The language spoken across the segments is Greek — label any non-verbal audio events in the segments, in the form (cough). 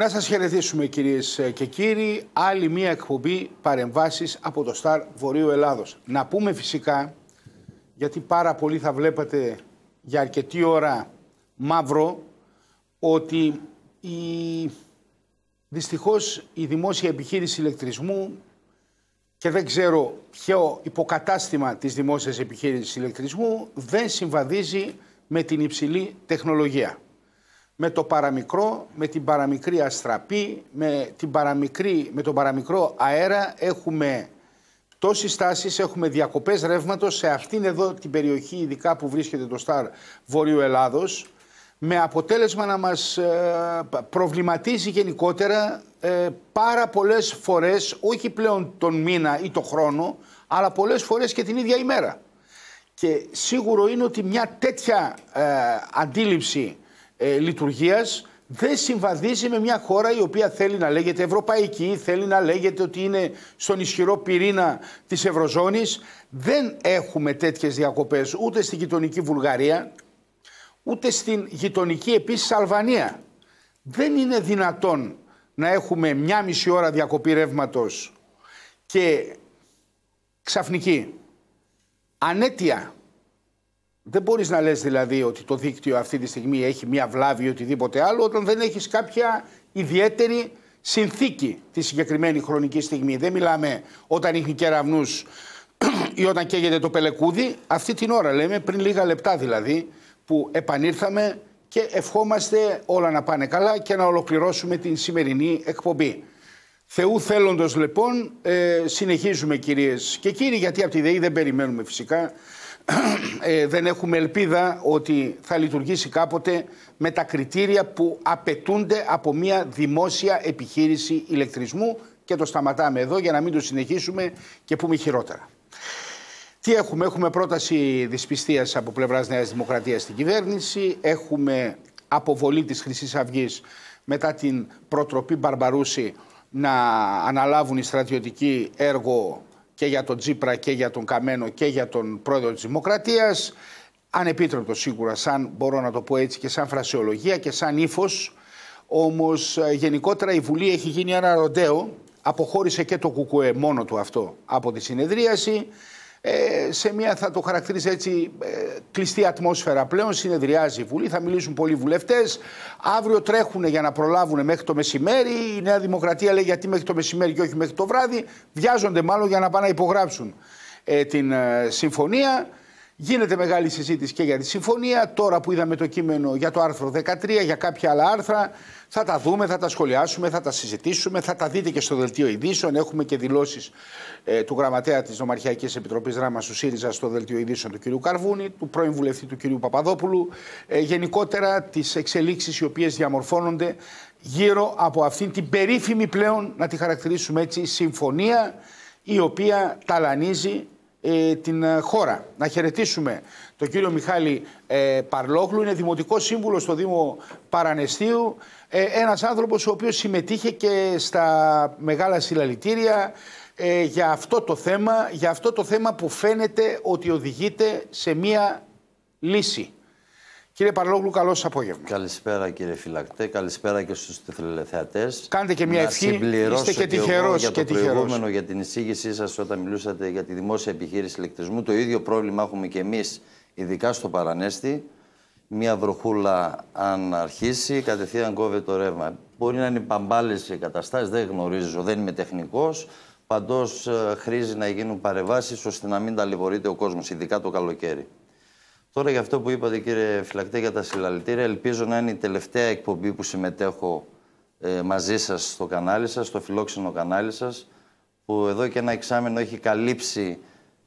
Να σας χαιρετήσουμε κυρίες ε, και κύριοι. Άλλη μία εκπομπή παρεμβάσεις από το Σταρ Βορείου Ελλάδος. Να πούμε φυσικά, γιατί πάρα πολύ θα βλέπατε για αρκετή ώρα μαύρο, ότι η... δυστυχώς η δημόσια επιχείρηση ηλεκτρισμού και δεν ξέρω ποιο υποκατάστημα της δημόσιας επιχείρησης ηλεκτρισμού δεν συμβαδίζει με την υψηλή τεχνολογία με το παραμικρό, με την παραμικρή αστραπή, με, την παραμικρή, με τον παραμικρό αέρα έχουμε τόσες στάσεις, έχουμε διακοπές ρεύματος σε αυτήν εδώ την περιοχή ειδικά που βρίσκεται το Σταρ Βόρειο Ελλάδος με αποτέλεσμα να μας ε, προβληματίζει γενικότερα ε, πάρα πολλές φορές, όχι πλέον τον μήνα ή τον χρόνο, αλλά πολλές φορές και την ίδια ημέρα. Και σίγουρο είναι ότι μια τέτοια ε, αντίληψη ε, λειτουργίας δεν συμβαδίζει με μια χώρα η οποία θέλει να λέγεται ευρωπαϊκή, θέλει να λέγεται ότι είναι στον ισχυρό πυρήνα της Ευρωζώνης. Δεν έχουμε τέτοιες διακοπές ούτε στην γειτονική Βουλγαρία, ούτε στην γειτονική επίσης Αλβανία. Δεν είναι δυνατόν να έχουμε μια μισή ώρα διακοπή ρεύματος και ξαφνική ανέτεια δεν μπορείς να λες δηλαδή ότι το δίκτυο αυτή τη στιγμή έχει μια βλάβη ή οτιδήποτε άλλο, όταν δεν έχεις κάποια ιδιαίτερη συνθήκη τη συγκεκριμένη χρονική στιγμή. Δεν μιλάμε όταν έχει κεραυνούς ή όταν καίγεται το πελεκούδι. Αυτή την ώρα λέμε, πριν λίγα λεπτά δηλαδή, που επανήλθαμε και ευχόμαστε όλα να πάνε καλά και να ολοκληρώσουμε την σημερινή εκπομπή. Θεού θέλοντος λοιπόν, ε, συνεχίζουμε κυρίες και κύριοι, γιατί από τη ΔΕΗ δεν περιμένουμε φυσικά ε, δεν έχουμε ελπίδα ότι θα λειτουργήσει κάποτε με τα κριτήρια που απαιτούνται από μια δημόσια επιχείρηση ηλεκτρισμού και το σταματάμε εδώ για να μην το συνεχίσουμε και πούμε χειρότερα. Τι έχουμε, έχουμε πρόταση δυσπιστίας από πλευράς Νέας Δημοκρατίας στην κυβέρνηση, έχουμε αποβολή της χρυσής αυγής μετά την προτροπή Μπαρμπαρούση να αναλάβουν οι στρατιωτικοί έργο και για τον Τζίπρα και για τον Καμένο και για τον πρόεδρο της Δημοκρατίας. ανεπίτροπτο σίγουρα σαν μπορώ να το πω έτσι και σαν φρασιολογία και σαν ύφος. Όμως ε, γενικότερα η Βουλή έχει γίνει ένα ροντέο. Αποχώρησε και το κουκουέ μόνο του αυτό από τη συνεδρίαση. Ε, σε μια θα το χαρακτηρίζει έτσι ε, κλειστή ατμόσφαιρα πλέον. Συνεδριάζει η Βουλή, θα μιλήσουν πολλοί βουλευτές. Αύριο τρέχουν για να προλάβουν μέχρι το μεσημέρι. Η Νέα Δημοκρατία λέει γιατί μέχρι το μεσημέρι και όχι μέχρι το βράδυ. Βιάζονται μάλλον για να πάνε να υπογράψουν ε, την συμφωνία. Γίνεται μεγάλη συζήτηση και για τη συμφωνία. Τώρα που είδαμε το κείμενο για το άρθρο 13, για κάποια άλλα άρθρα, θα τα δούμε, θα τα σχολιάσουμε, θα τα συζητήσουμε, θα τα δείτε και στο Δελτίο Ειδήσεων. Έχουμε και δηλώσεις ε, του γραμματέα της Νομαρχιακής Επιτροπής Δράμας του ΣΥΡΙΖΑ στο Δελτίο Ειδήσεων του κ. Καρβούνη, του πρώην βουλευτή του κ. Παπαδόπουλου. Ε, γενικότερα τις εξελίξεις οι οποίες διαμορφώνονται γύρω από αυτήν την περίφημη πλέον, να τη χαρακτηρίσουμε έτσι, συμφωνία η οποία ταλανίζει ε, την ε, χώρα. Να χαιρετήσουμε τον κύριο Μιχάλη ε, Παρλόχλου, είναι δημοτικός σύμβουλος στο Δήμο Παρανεστίου. Ε, ένας άνθρωπος ο οποίος συμμετείχε και στα μεγάλα συλλαλητήρια ε, για αυτό το θέμα, για αυτό το θέμα που φαίνεται ότι οδηγείται σε μία λύση. Κύριε Παρλόγλου, καλό σα απόγευμα. Καλησπέρα κύριε Φυλακτέ, καλησπέρα και στους τηλεθεατέ. Κάντε και μια ευχή. Είστε και τυχερός για το προηγούμενο, για την εισήγησή σας όταν μιλούσατε για τη δημόσια επιχείρηση ηλεκτρισμού. Το ίδιο πρόβλημα έχουμε και εμείς, ειδικά στο Παρανέστη. Μια βροχούλα, αν αρχίσει, κατευθείαν κόβει το ρεύμα. Μπορεί να είναι παμπάλε οι καταστάσεις, δεν γνωρίζω, δεν είμαι τεχνικός. παντός ε, χρήζει να γίνουν παρεμβάσεις ώστε να μην ταλαιπωρείται ο κόσμος, ειδικά το καλοκαίρι. Τώρα για αυτό που είπατε κύριε Φυλακτή για τα συλλαλητήρια, ελπίζω να είναι η τελευταία εκπομπή που συμμετέχω ε, μαζί σας στο κανάλι σας, στο φιλόξενο κανάλι σας, που εδώ και ένα εξάμενο έχει καλύψει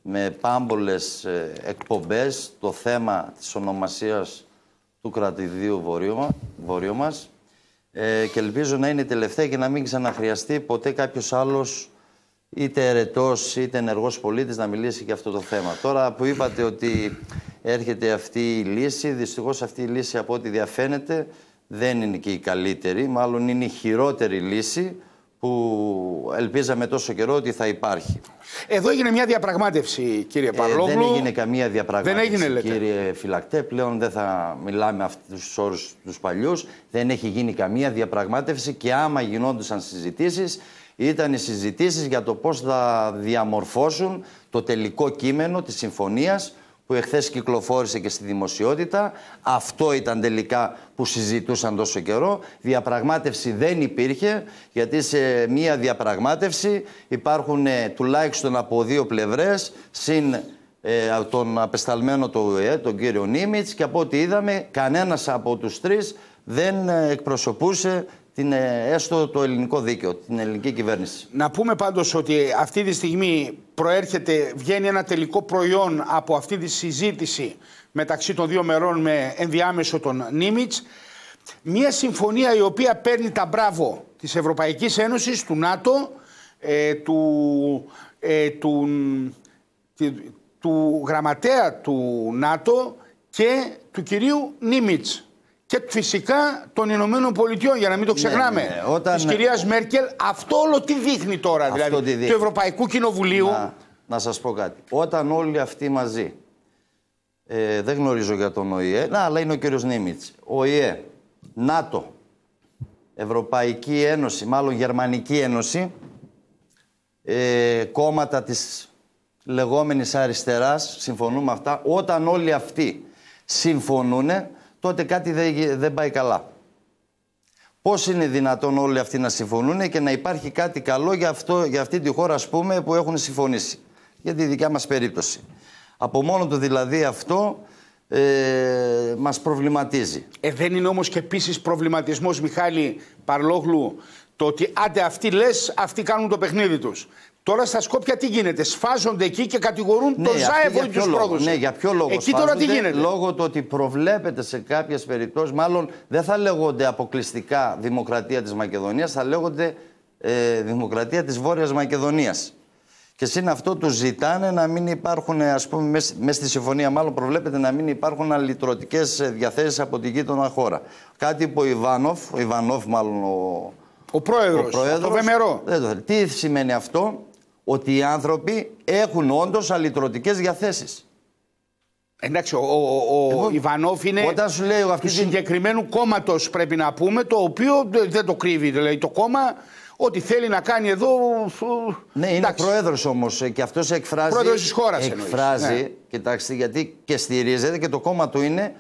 με πάμπολες ε, εκπομπές το θέμα της ονομασίας του κρατηδίου βορείου μας ε, και ελπίζω να είναι η τελευταία και να μην ξαναχρειαστεί ποτέ κάποιος άλλος είτε ερετός είτε ενεργός πολίτης να μιλήσει για αυτό το θέμα. Τώρα που είπατε ότι έρχεται αυτή η λύση. Δυστυχώς αυτή η λύση από ό,τι διαφαίνεται δεν είναι και η καλύτερη, μάλλον είναι η χειρότερη λύση που ελπίζαμε τόσο καιρό ότι θα υπάρχει. Εδώ έγινε μια διαπραγμάτευση, κύριε Παλόγλου Ε, δεν έγινε καμία διαπραγμάτευση, κύριε Φυλακτέ. Πλέον δεν θα μιλάμε αυτούς τους όρους τους παλιούς. Δεν έχει γίνει καμία διαπραγμάτευση και άμα γινόντουσαν συζητήσεις ήταν οι συζητήσεις για το πως θα διαμορφώσουν το τελικό κείμενο της συμφωνίας που εχθές κυκλοφόρησε και στη δημοσιότητα. Αυτό ήταν τελικά που συζητούσαν τόσο καιρό. Διαπραγμάτευση δεν υπήρχε, γιατί σε μία διαπραγμάτευση υπάρχουν ε, τουλάχιστον από δύο πλευρές, συν ε, τον απεσταλμένο του ΟΕΕ, τον κύριο Νίμιτς, και από ό,τι είδαμε, κανένας από τους τρεις δεν ε, εκπροσωπούσε την, ε, έστω το ελληνικό δίκαιο, την ελληνική κυβέρνηση. Να πούμε πάντως ότι αυτή τη στιγμή προέρχεται, βγαίνει ένα τελικό προϊόν από αυτή τη συζήτηση μεταξύ των δύο μερών με ενδιάμεσο τον Νίμιτς. Μία συμφωνία η οποία παίρνει τα μπράβο της Ευρωπαϊκής Ένωσης, του ΝΑΤΟ, ε, του, ε, του, του γραμματέα του ΝΑΤΟ και του κυρίου Νίμιτς και φυσικά των Ηνωμένων Πολιτειών, για να μην το ναι, ξεχνάμε. Ναι, ναι. Όταν... Της κυρίας Μέρκελ, αυτό όλο τι δείχνει τώρα, δηλαδή δείχνει. του Ευρωπαϊκού Κοινοβουλίου. Να, να σας πω κάτι. Όταν όλοι αυτοί μαζί. Ε, δεν γνωρίζω για τον ΟΗΕ, να, αλλά είναι ο κύριος Νίμιτ. ΟΗΕ, ΝΑΤΟ, Ευρωπαϊκή Ένωση, μάλλον Γερμανική Ένωση, ε, κόμματα της λεγόμενης αριστεράς, συμφωνούμε αυτά, όταν όλοι αυτοί συμφωνούν, τότε κάτι δεν, δεν πάει καλά. Πώς είναι δυνατόν όλοι αυτοί να συμφωνούν και να υπάρχει κάτι καλό για, αυτό, για αυτή τη χώρα, ας πούμε, που έχουν συμφωνήσει. Για τη δικιά μας περίπτωση. Από μόνο του δηλαδή αυτό ε, μας προβληματίζει. Ε, δεν είναι όμως και επίσης προβληματισμός, Μιχάλη Παρλόγλου, το ότι άντε αυτοί λες, αυτοί κάνουν το παιχνίδι τους. Τώρα στα Σκόπια τι γίνεται, σφάζονται εκεί και κατηγορούν ναι, τον Ζάεβο ή του Ναι, για ποιο λόγο. Εκεί τώρα τι γίνεται. Λόγω του ότι προβλέπεται σε κάποιες περιπτώσεις, μάλλον δεν θα λέγονται αποκλειστικά Δημοκρατία της Μακεδονίας, θα λέγονται ε, Δημοκρατία της Βόρειας Μακεδονίας. Και συν αυτό τους ζητάνε να μην υπάρχουν, ας πούμε, μέσα στη συμφωνία, μάλλον προβλέπεται να μην υπάρχουν αλυτρωτικές διαθέσεις από την γείτονα χώρα. Κάτι που ο Ιβάνοφ, μάλλον ο. Ο το Βεμερό. Τι σημαίνει αυτό, ότι οι άνθρωποι έχουν όντως αλυτρωτικές διαθέσεις. Εντάξει, ο, ο, ο Ιβανόφ είναι όταν σου λέει, αυτή του συγκεκριμένου κόμματος, πρέπει να πούμε, το οποίο δεν το κρύβει. Δηλαδή, το κόμμα, ό,τι θέλει να κάνει εδώ. Ναι, είναι πρόεδρος όμως ε, και αυτός εκφράζει. Πρόεδρος της χώρας Εκφράζει, ναι. κοιτάξτε, γιατί και στηρίζεται και το κόμμα του είναι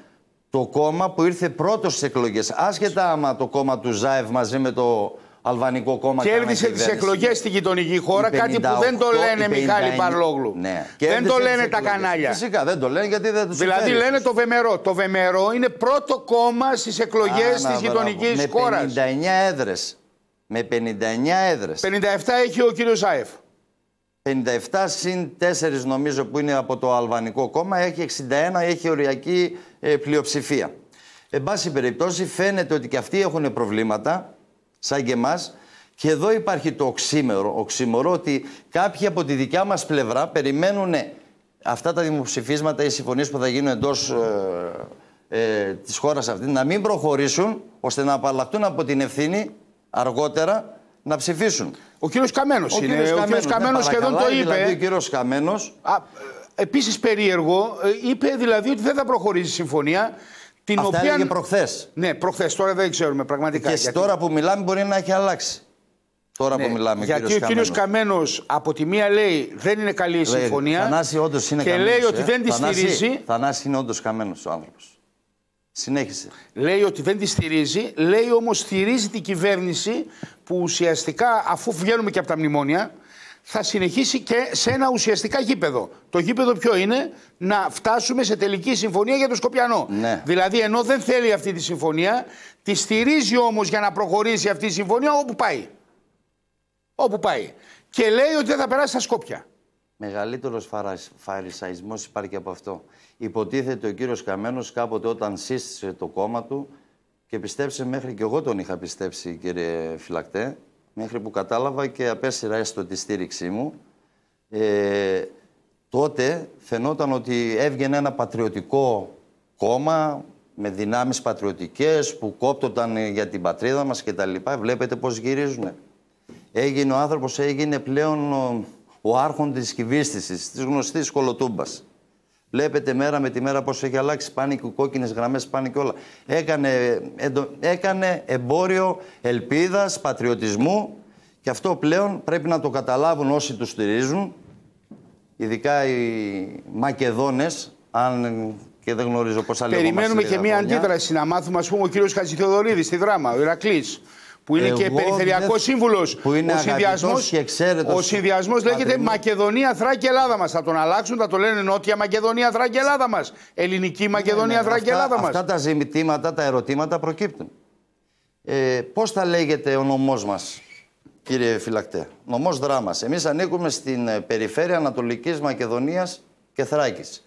το κόμμα που ήρθε πρώτος στις εκλογές. Άσχετα άμα το κόμμα του Ζάεβ μαζί με το αλβανικό κόμμα. Κέρδισε τι εκλογές στη γειτονική χώρα, κάτι που δεν το λένε Μιχάλη Παρλόγλου. Ναι. Δεν το λένε τα κανάλια. Φυσικά δεν το λένε γιατί δεν τους Δηλαδή λένε το Βεμερό. Το Βεμερό είναι πρώτο κόμμα στις εκλογές τη γειτονική χώρα. Με 59 έδρες. Με 59 έδρε. 57 έχει ο κύριος Άεφ. 57 συν 4 νομίζω που είναι από το αλβανικό κόμμα έχει 61, έχει οριακή ε, πλειοψηφία. Εν πάση περιπτώσει φαίνεται ότι και αυτοί έχουν προβλήματα σαν και Και εδώ υπάρχει το οξύμερο, οξύμερο ότι κάποιοι από τη δικιά μας πλευρά περιμένουν αυτά τα δημοψηφίσματα ή συμφωνίες που θα γίνουν εντός ε, ε, της χώρας αυτής να μην προχωρήσουν ώστε να απαλλαχτούν από την ευθύνη αργότερα να ψηφίσουν. Ο κύριος Καμένος είναι. ο κύριος Καμένος ναι, σχεδόν το δηλαδή, είπε. Δηλαδή, ο ε, Επίσης περίεργο, ε, είπε δηλαδή ότι δεν θα προχωρήσει η συμφωνία την Αυτά οποία... έλεγε προχθές. Ναι, προχθές. Τώρα δεν ξέρουμε πραγματικά. Και τώρα που μιλάμε μπορεί να έχει αλλάξει. Τώρα που ναι, μιλάμε. Γιατί ο κύριος Καμένος από τη μία λέει δεν είναι καλή η συμφωνία. Θανάση όντως είναι Και καμένος, λέει ότι ε. δεν τη στηρίζει. Θανάση είναι όντως καμένος ο άνθρωπος. Συνέχισε. Λέει ότι δεν τη στηρίζει. Λέει όμως στηρίζει την κυβέρνηση που ουσιαστικά αφού βγαίνουμε και από τα μνημόνια θα συνεχίσει και σε ένα ουσιαστικά γήπεδο. Το γήπεδο ποιο είναι, να φτάσουμε σε τελική συμφωνία για το Σκοπιανό. Ναι. Δηλαδή, ενώ δεν θέλει αυτή τη συμφωνία, τη στηρίζει όμως για να προχωρήσει αυτή η συμφωνία όπου πάει. Όπου πάει. Και λέει ότι δεν θα περάσει στα Σκόπια. Μεγαλύτερος φαρισαϊσμός υπάρχει από αυτό. Υποτίθεται ο κύριος Καμένος κάποτε όταν σύστησε το κόμμα του και πιστέψε μέχρι και εγώ τον είχα πιστέψει, κύριε Φυλακτέ, μέχρι που κατάλαβα και απέσυρα έστω τη στήριξή μου. Ε, τότε φαινόταν ότι έβγαινε ένα πατριωτικό κόμμα με δυνάμεις πατριωτικές που κόπτονταν για την πατρίδα μας και τα λοιπά. Βλέπετε πώς γυρίζουνε. Έγινε ο άνθρωπος, έγινε πλέον ο, ο άρχον της κυβίστησης, της γνωστής Κολοτούμπας. Βλέπετε μέρα με τη μέρα πώς έχει αλλάξει. Πάνε οι κόκκινε γραμμές, πάνε και όλα. Έκανε, έκανε εμπόριο ελπίδας, πατριωτισμού και αυτό πλέον πρέπει να το καταλάβουν όσοι του στηρίζουν, ειδικά οι Μακεδόνες, αν και δεν γνωρίζω πώς αλλιώς. Περιμένουμε και μια αντίδραση να μάθουμε, ας πούμε, ο κύριος Χατζηθεοδωρίδης στη δράμα, ο Ηρακλής που είναι και περιφερειακό σύμβουλο. Ο συνδυασμός λέγεται Μακεδονία, Θράκη, Ελλάδα μας. Θα τον αλλάξουν, θα το λένε Νότια Μακεδονία, Θράκη, Ελλάδα μας. Ελληνική ναι, Μακεδονία, ναι, ναι. Θράκη, Ελλάδα μας. Αυτά τα ζητήματα, τα ερωτήματα προκύπτουν. Ε, Πώς θα λέγεται ο νομός μας, κύριε Φυλακτέ, νομός δράμας. Εμείς ανήκουμε στην ε, περιφέρεια Ανατολικής Μακεδονίας και Θράκης.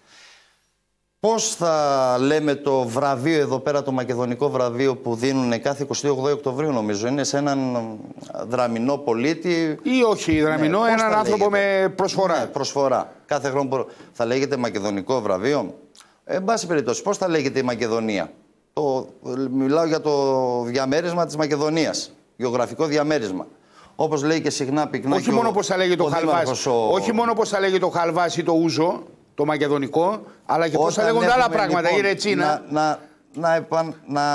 Πώς θα λέμε το βραβείο εδώ πέρα, το μακεδονικό βραβείο που δίνουν κάθε 28 Οκτωβρίου νομίζω, είναι σε έναν δραμινό πολίτη. Ή όχι δραμηνό, ναι, έναν άνθρωπο με προσφορά. Ναι, προσφορά. Κάθε χρόνο θα λέγεται μακεδονικό βραβείο. εν πάση περιπτώσει, πώς θα λέγεται η Μακεδονία. Το, μιλάω για το διαμέρισμα της Μακεδονίας, γεωγραφικό διαμέρισμα. Όπως λέει και συχνά πυκνά. Όχι μόνο πώ θα λέγεται ο, Όχι μόνο πώ θα λέγεται ο ή το Ούζο το μακεδονικό, αλλά και πώς θα λέγονται άλλα πράγματα, λοιπόν, η Να, να, να, να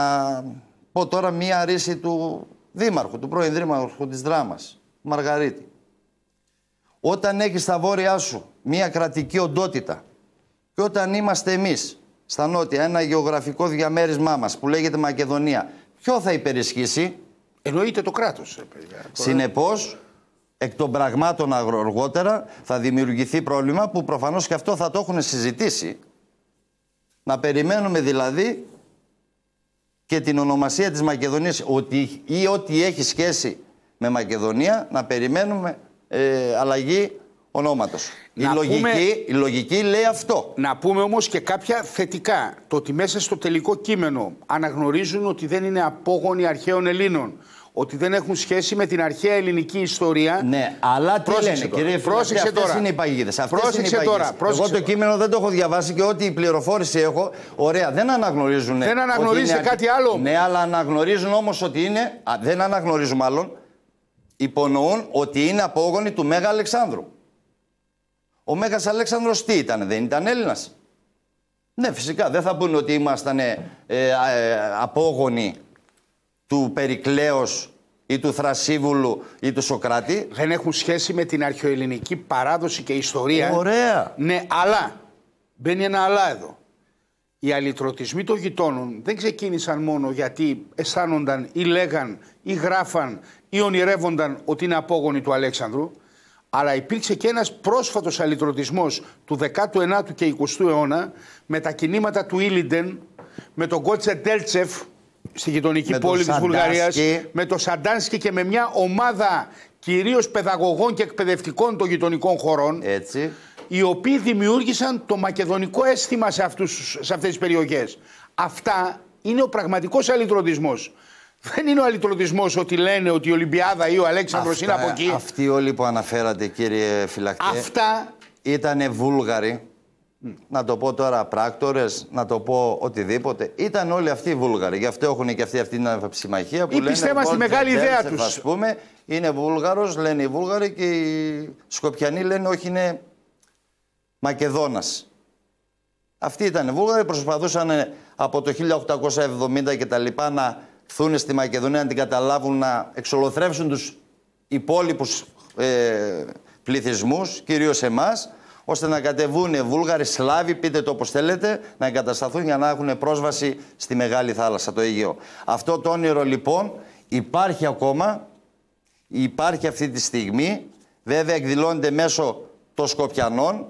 πω τώρα μία ρίση του δήμαρχου, του πρώην δήμαρχου της Δράμας, Μαργαρίτη. Όταν έχεις στα βόρειά σου μία κρατική οντότητα και όταν είμαστε εμείς στα νότια ένα γεωγραφικό διαμέρισμά μας που λέγεται Μακεδονία, ποιο θα υπερισχύσει. Εννοείται το κράτος. Συνεπώς, εκ των πραγμάτων αργότερα θα δημιουργηθεί πρόβλημα που προφανώς και αυτό θα το έχουν συζητήσει. Να περιμένουμε δηλαδή και την ονομασία της Μακεδονίας ότι, ή ό,τι έχει σχέση με Μακεδονία, να περιμένουμε ε, αλλαγή ονόματος. Η, λογική, η λογική λέει αυτό. Να πούμε όμως και κάποια θετικά. Το ότι μέσα στο τελικό κείμενο αναγνωρίζουν ότι δεν είναι απόγονοι αρχαίων Ελλήνων. Ότι δεν έχουν σχέση με την αρχαία ελληνική ιστορία. Ναι, αλλά τι λένε, τώρα. κύριε Φίλιππ, είναι οι παγίδες. Πρόσεξε είναι οι τώρα. Εγώ το κείμενο δεν το έχω διαβάσει και ό,τι πληροφόρηση έχω, ωραία, δεν αναγνωρίζουν. Δεν αναγνωρίζει κάτι άλλο. Ναι, αλλά αναγνωρίζουν όμως ότι είναι. δεν αναγνωρίζουν μάλλον. Υπονοούν ότι είναι απόγονοι του Μέγα Αλεξάνδρου. Ο Μέγας Αλέξανδρος τι ήταν, δεν ήταν Έλληνας. Ναι, φυσικά. Δεν θα πούνε ότι ήμασταν ε, ε, ε απόγονοι του Περικλέο ή του Θρασίβουλου ή του Σοκράτη. Δεν έχουν σχέση με την αρχαιοελληνική παράδοση και ιστορία. Ωραία. Ναι, αλλά μπαίνει ένα αλλά εδώ. Οι αλυτρωτισμοί των γειτόνων δεν ξεκίνησαν μόνο γιατί αισθάνονταν ή λέγαν ή γράφαν ή ονειρεύονταν ότι είναι απόγονοι του Αλέξανδρου αλλά υπήρξε και ένας πρόσφατος αλυτρωτισμός του 19ου και 20ου αιώνα με τα κινήματα του Ήλιντεν, με τον Κότσε Τέλτσεφ στη γειτονική πόλη της Βουλγαρίας, με τον Σαντάνσκι και με μια ομάδα κυρίως παιδαγωγών και εκπαιδευτικών των γειτονικών χωρών, Έτσι. οι οποίοι δημιούργησαν το μακεδονικό αίσθημα σε, αυτούς, σε αυτές τις περιοχές. Αυτά είναι ο πραγματικός αλυτρωτισμός. Δεν είναι ο αλυτρωτισμός ότι λένε ότι η Ολυμπιάδα ή ο Αλέξανδρος είναι από εκεί. Αυτοί όλοι που αναφέρατε, κύριε Φυλακτή. Αυτά. ήταν Βούλγαροι. Mm. Να το πω τώρα πράκτορες, να το πω οτιδήποτε. Ήταν όλοι αυτοί οι Βούλγαροι. Γι' αυτό έχουν και αυτοί αυτή την συμμαχία που η λένε. Πιστεύω στη μεγάλη ιδέα του. Α πούμε, είναι Βούλγαρος, λένε οι Βούλγαροι και οι Σκοπιανοί λένε όχι, είναι Μακεδόνας. Αυτοί ήταν Βούλγαροι, προσπαθούσαν από το 1870 και τα λοιπά να Θούνε στη Μακεδονία να την καταλάβουν, να εξολοθρεύσουν τους υπόλοιπους ε, πληθυσμούς, κυρίως εμάς, ώστε να κατεβούν Βούλγαροι, Σλάβοι, πείτε το όπως θέλετε, να εγκατασταθούν για να έχουν πρόσβαση στη Μεγάλη Θάλασσα, το Αιγαίο. Αυτό το όνειρο λοιπόν υπάρχει ακόμα, υπάρχει αυτή τη στιγμή, βέβαια εκδηλώνεται μέσω των Σκοπιανών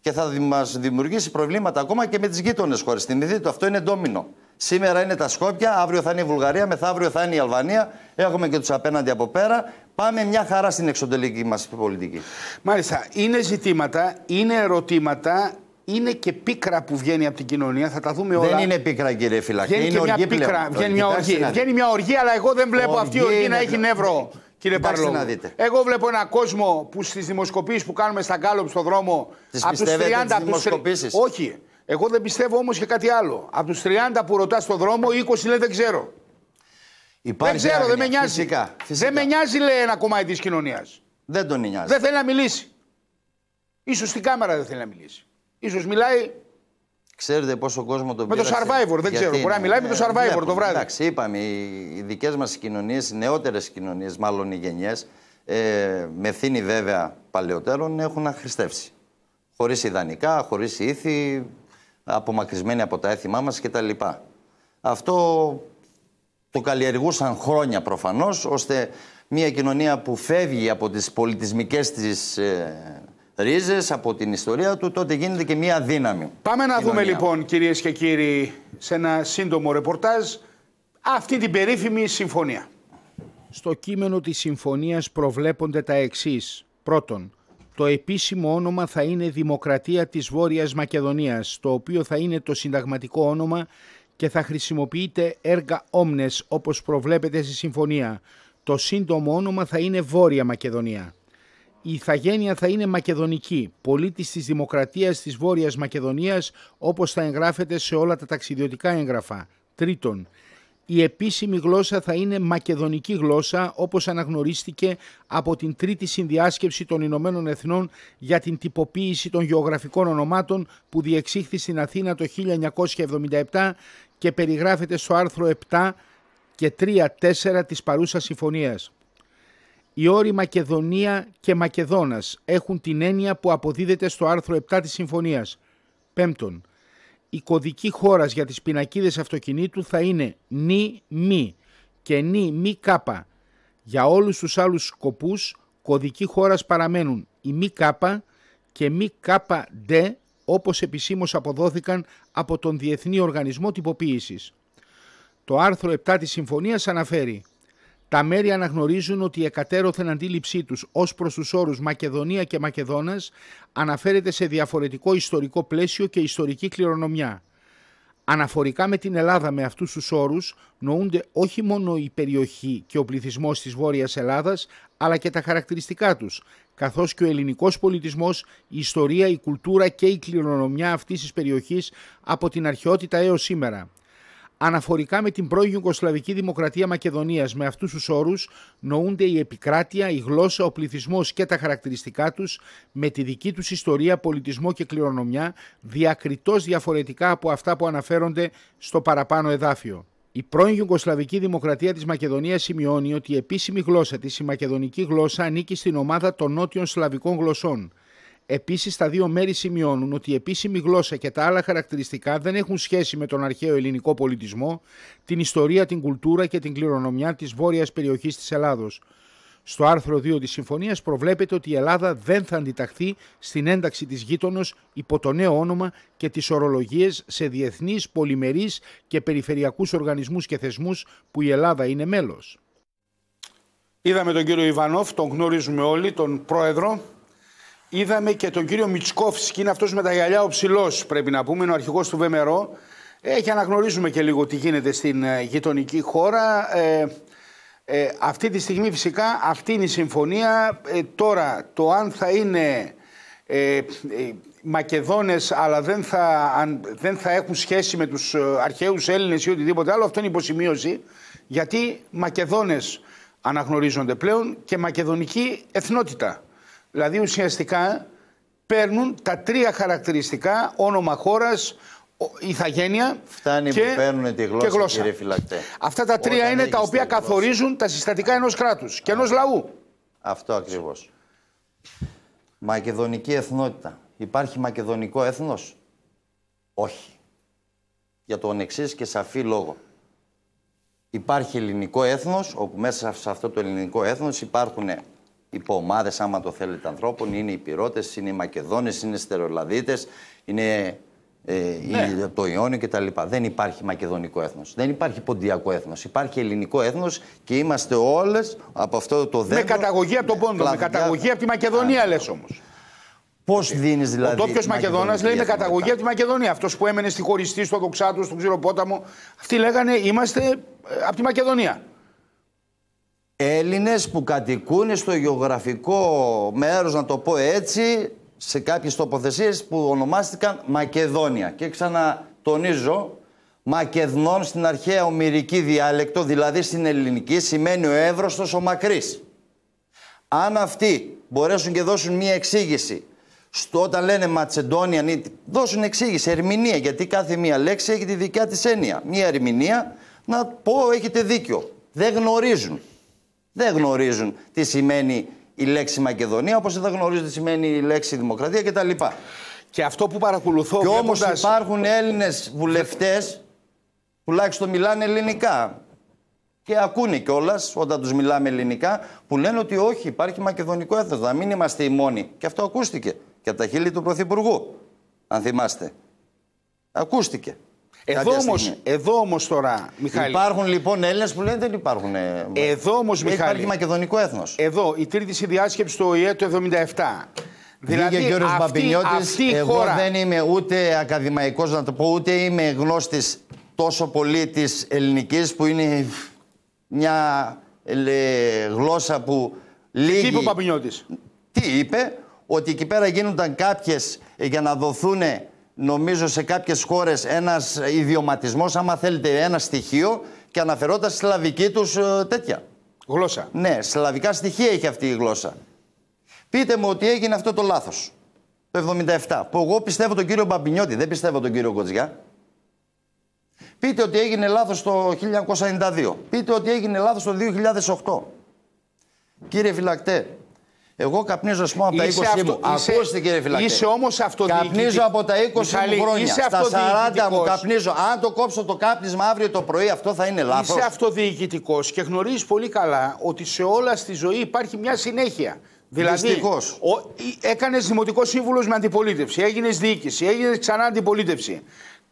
και θα μα δημιουργήσει προβλήματα ακόμα και με τις γείτονες στην Θυμηθείτε, αυτό είναι ντόμινο. Σήμερα είναι τα Σκόπια, αύριο θα είναι η Βουλγαρία, μεθαύριο θα είναι η Αλβανία. Έχουμε και τους απέναντι από πέρα. Πάμε μια χαρά στην εξωτερική μας πολιτική. Μάλιστα. Είναι ζητήματα, είναι ερωτήματα, είναι και πίκρα που βγαίνει από την κοινωνία. Θα τα δούμε όλα. Δεν είναι πίκρα, κύριε Φυλακή. Βγαίνει είναι μια πίκρα. Βγαίνει, μια οργή. βγαίνει μια οργή, αλλά εγώ δεν βλέπω οργή αυτή η οργή να έχει νεύρο. Κύριε Παρλό, εγώ βλέπω έναν κόσμο που στις δημοσκοπήσεις που κάνουμε στα γκάλωπ στον δρόμο. Τις πιστεύετε, τις δημοσκοπήσεις. Όχι. Εγώ δεν πιστεύω όμως και κάτι άλλο. Από τους 30 που ρωτάς στον δρόμο, 20 λέει δεν ξέρω. Υπάρχει δεν ξέρω, δεν με νοιάζει. Δεν με νοιάζει, λέει ένα κομμάτι της κοινωνίας. Δεν τον νοιάζει. Δεν θέλει να μιλήσει. σω στην κάμερα δεν θέλει να μιλήσει. σω μιλάει. Ξέρετε πόσο κόσμο τον πήρασε. Με το survivor, δεν ξέρω. Μπορεί να μιλάει με το ναι, survivor ναι, το βράδυ. Εντάξει, είπαμε, οι δικές μας κοινωνίες, οι νεότερες κοινωνίες, μάλλον οι γενιές, ε, με θύνη βέβαια παλαιότερων, έχουν αχρηστεύσει. Χωρίς ιδανικά, χωρίς ήθη, απομακρυσμένοι από τα έθιμά μας και τα λοιπά. Αυτό το καλλιεργούσαν χρόνια προφανώς, ώστε μια κοινωνία που φεύγει από τις πολιτισμικές της ε, ρίζες, από την ιστορία του, τότε γίνεται και μια δύναμη. Πάμε να δούμε λοιπόν κυρίες και κύριοι σε ένα σύντομο ρεπορτάζ αυτή την περίφημη συμφωνία. Στο κείμενο της συμφωνίας προβλέπονται τα εξής. Πρώτον, το επίσημο όνομα θα είναι Δημοκρατία της Βόρειας Μακεδονίας, το οποίο θα είναι το συνταγματικό όνομα και θα χρησιμοποιείται έργα όμνες όπως προβλέπεται στη συμφωνία. Το σύντομο όνομα θα είναι Βόρεια Μακεδονία. Η ηθαγένεια θα είναι μακεδονική, πολίτης της Δημοκρατίας της Βόρειας Μακεδονίας όπως θα εγγράφεται σε όλα τα ταξιδιωτικά έγγραφα. Τρίτον, η επίσημη γλώσσα θα είναι μακεδονική γλώσσα όπως αναγνωρίστηκε από την τρίτη συνδιάσκεψη των Ηνωμένων Εθνών για την τυποποίηση των γεωγραφικών ονομάτων που διεξήχθη στην Αθήνα το 1977 και περιγράφεται στο άρθρο 7 και 3-4 της παρούσας συμφωνίας. Οι όροι Μακεδονία και Μακεδόνας έχουν την έννοια που αποδίδεται στο άρθρο 7 της συμφωνίας. Πέμπτον, η κωδική χώρας για τις πινακίδες αυτοκινήτου θα είναι νι μη και νι μη κάπα. Για όλους τους άλλους σκοπούς κωδική χώρας παραμένουν η μη κάπα και μη κάπα ντε όπως επισήμως αποδόθηκαν από τον Διεθνή Οργανισμό Τυποποίησης. Το άρθρο 7 της Συμφωνίας αναφέρει τα μέρη αναγνωρίζουν ότι η εκατέρωθεν αντίληψή τους ως προς τους όρους Μακεδονία και Μακεδόνας αναφέρεται σε διαφορετικό ιστορικό πλαίσιο και ιστορική κληρονομιά. Αναφορικά με την Ελλάδα με αυτούς τους όρους, νοούνται όχι μόνο η περιοχή και ο πληθυσμός της Βόρειας Ελλάδας, αλλά και τα χαρακτηριστικά τους, καθώς και ο ελληνικός πολιτισμός, η ιστορία, η κουλτούρα και η κληρονομιά αυτής της περιοχής από την αρχαιότητα έως σήμερα. Αναφορικά με την πρώην Ιουγκοσλαβική Δημοκρατία Μακεδονίας, με αυτούς τους όρους νοούνται η επικράτεια, η γλώσσα, ο πληθυσμός και τα χαρακτηριστικά τους, με τη δική τους ιστορία, πολιτισμό και κληρονομιά, διακριτώς διαφορετικά από αυτά που αναφέρονται στο παραπάνω εδάφιο. Η πρώην Ιουγκοσλαβική Δημοκρατία της Μακεδονίας σημειώνει ότι η επίσημη γλώσσα της, η μακεδονική γλώσσα, ανήκει στην ομάδα των νότιων σλαβικών γλωσσών. Επίσης, τα δύο μέρη σημειώνουν ότι η επίσημη γλώσσα και τα άλλα χαρακτηριστικά δεν έχουν σχέση με τον αρχαίο ελληνικό πολιτισμό, την ιστορία, την κουλτούρα και την κληρονομιά της βόρειας περιοχής της Ελλάδος. Στο άρθρο 2 της συμφωνίας προβλέπεται ότι η Ελλάδα δεν θα αντιταχθεί στην ένταξη της γείτονος υπό το νέο όνομα και τις ορολογίες σε διεθνείς, πολυμερείς και περιφερειακούς οργανισμούς και θεσμούς που η Ελλάδα είναι μέλος. Είδαμε τον κύριο Ιβανόφ, τον γνωρίζουμε όλοι, τον πρόεδρο Είδαμε και τον κύριο Μιτσκόφσκι, είναι αυτός με τα γυαλιά ο ψηλός, πρέπει να πούμε, είναι ο αρχηγός του Βεμερό. Έχει και αναγνωρίζουμε και λίγο τι γίνεται στην ε, γειτονική χώρα. Ε, ε, αυτή τη στιγμή φυσικά αυτή είναι η συμφωνία. τώρα το αν θα είναι ε, Μακεδόνες αλλά δεν θα, δεν θα έχουν σχέση με τους αρχαίους Έλληνες ή οτιδήποτε άλλο, αυτό είναι υποσημείωση. Γιατί Μακεδόνες αναγνωρίζονται πλέον και μακεδονική εθνότητα. Δηλαδή ουσιαστικά παίρνουν τα τρία χαρακτηριστικά, όνομα χώρας, ηθαγένεια Φτάνει και, που παίρνουν τη γλώσσα, και Αυτά τα τρία είναι τα οποία καθορίζουν τα συστατικά ενός κράτους και ενός λαού. Αυτό ακριβώς. Μακεδονική εθνότητα. Υπάρχει μακεδονικό έθνος. Όχι. Για τον εξής και σαφή λόγο. Υπάρχει ελληνικό έθνος, όπου μέσα σε αυτό το ελληνικό έθνος υπάρχουν υποομάδε, άμα το θέλετε, ανθρώπων. Είναι οι πυρότες, είναι οι Μακεδόνες, είναι οι Στερεολαδίτες, είναι ε, ναι. το Ιόνιο κτλ. Δεν υπάρχει μακεδονικό έθνος. Δεν υπάρχει ποντιακό έθνος. Υπάρχει ελληνικό έθνος και είμαστε όλες από αυτό το δέντρο. Με καταγωγή από τον Πόντο, με καταγωγή από τη Μακεδονία, λες όμως. Πώς δίνεις δηλαδή. Ο τόπιο Μακεδόνα λέει με καταγωγή από τη Μακεδονία. Αυτός που έμενε στη χωριστή, στο δοξάτο, στον ξηροπόταμο. Αυτοί λέγανε είμαστε ε, από τη Μακεδονία. Έλληνες που κατοικούν στο γεωγραφικό μέρος, να το πω έτσι, σε κάποιες τοποθεσίες που ονομάστηκαν Μακεδόνια. Και ξανατονίζω, Μακεδνών στην αρχαία ομυρική διάλεκτο, δηλαδή στην ελληνική, σημαίνει ο Εύρωστος ο Μακρύς. Αν αυτοί μπορέσουν και δώσουν μία εξήγηση στο όταν λένε Ματσεντόνια, δώσουν εξήγηση, ερμηνεία, γιατί κάθε μία λέξη έχει τη δικιά της έννοια. Μία ερμηνεία, να πω έχετε δίκιο. Δεν γνωρίζουν. Δεν γνωρίζουν τι σημαίνει η λέξη Μακεδονία, όπως δεν γνωρίζουν τι σημαίνει η λέξη Δημοκρατία κτλ. Και αυτό που παρακολουθώ. Και όμως βλέποντας... υπάρχουν Έλληνες βουλευτές, τουλάχιστον μιλάνε ελληνικά. Και ακούνε κιόλας όταν τους μιλάμε ελληνικά, που λένε ότι όχι, υπάρχει μακεδονικό έθνος, να μην είμαστε οι μόνοι. Και αυτό ακούστηκε και από τα χείλη του Πρωθυπουργού, αν θυμάστε. Ακούστηκε. Εδώ όμως όμως τώρα, Μιχάλη. Υπάρχουν λοιπόν Έλληνες που λένε δεν υπάρχουν. Ε, εδώ όμως, Μιχάλη. Υπάρχει μακεδονικό έθνος. Εδώ η τρίτη συνδιάσκεψη του ΟΗΕ το 1977. Δηλαδή, ο κύριο Μπαμπινιώτη. Εγώ δεν είμαι ούτε ακαδημαϊκός, να το πω, ούτε είμαι γνώστης τόσο πολύ της ελληνικής που είναι μια γλώσσα που. Λίγη... Τι είπε ο Μπαμπινιώτης. Τι είπε, ότι εκεί πέρα γίνονταν κάποιες ε, για να δοθούν νομίζω σε κάποιες χώρες ένας ιδιωματισμός, άμα θέλετε ένα στοιχείο και αναφερόταν στη σλαβική τους ε, τέτοια. Γλώσσα. Ναι, σλαβικά στοιχεία έχει αυτή η γλώσσα. Πείτε μου ότι έγινε αυτό το λάθος. Το 77, που εγώ πιστεύω τον κύριο Μπαμπινιώτη, δεν πιστεύω τον κύριο Κοτζιά. Πείτε ότι έγινε λάθος το 1992. Πείτε ότι έγινε λάθος το 2008. Κύριε Φυλακτέ, εγώ καπνίζω σπίτι από τα 20 αυτο... μου. Είσαι... Ακούστε κύριε Είσαι όμως αυτοδιοικητή. Καπνίζω από τα 20 Μιχαλή, μου χρόνια. Είσαι τα 40 μου καπνίζω. Αν το κόψω το κάπνισμα αύριο το πρωί, αυτό θα είναι λάθος. Είσαι αυτοδιοικητικός και γνωρίζεις πολύ καλά ότι σε όλα στη ζωή υπάρχει μια συνέχεια. Δηλαδή, έκανες δημοτικός σύμβουλος με αντιπολίτευση, έγινες διοίκηση, έγινες ξανά αντιπολίτευση.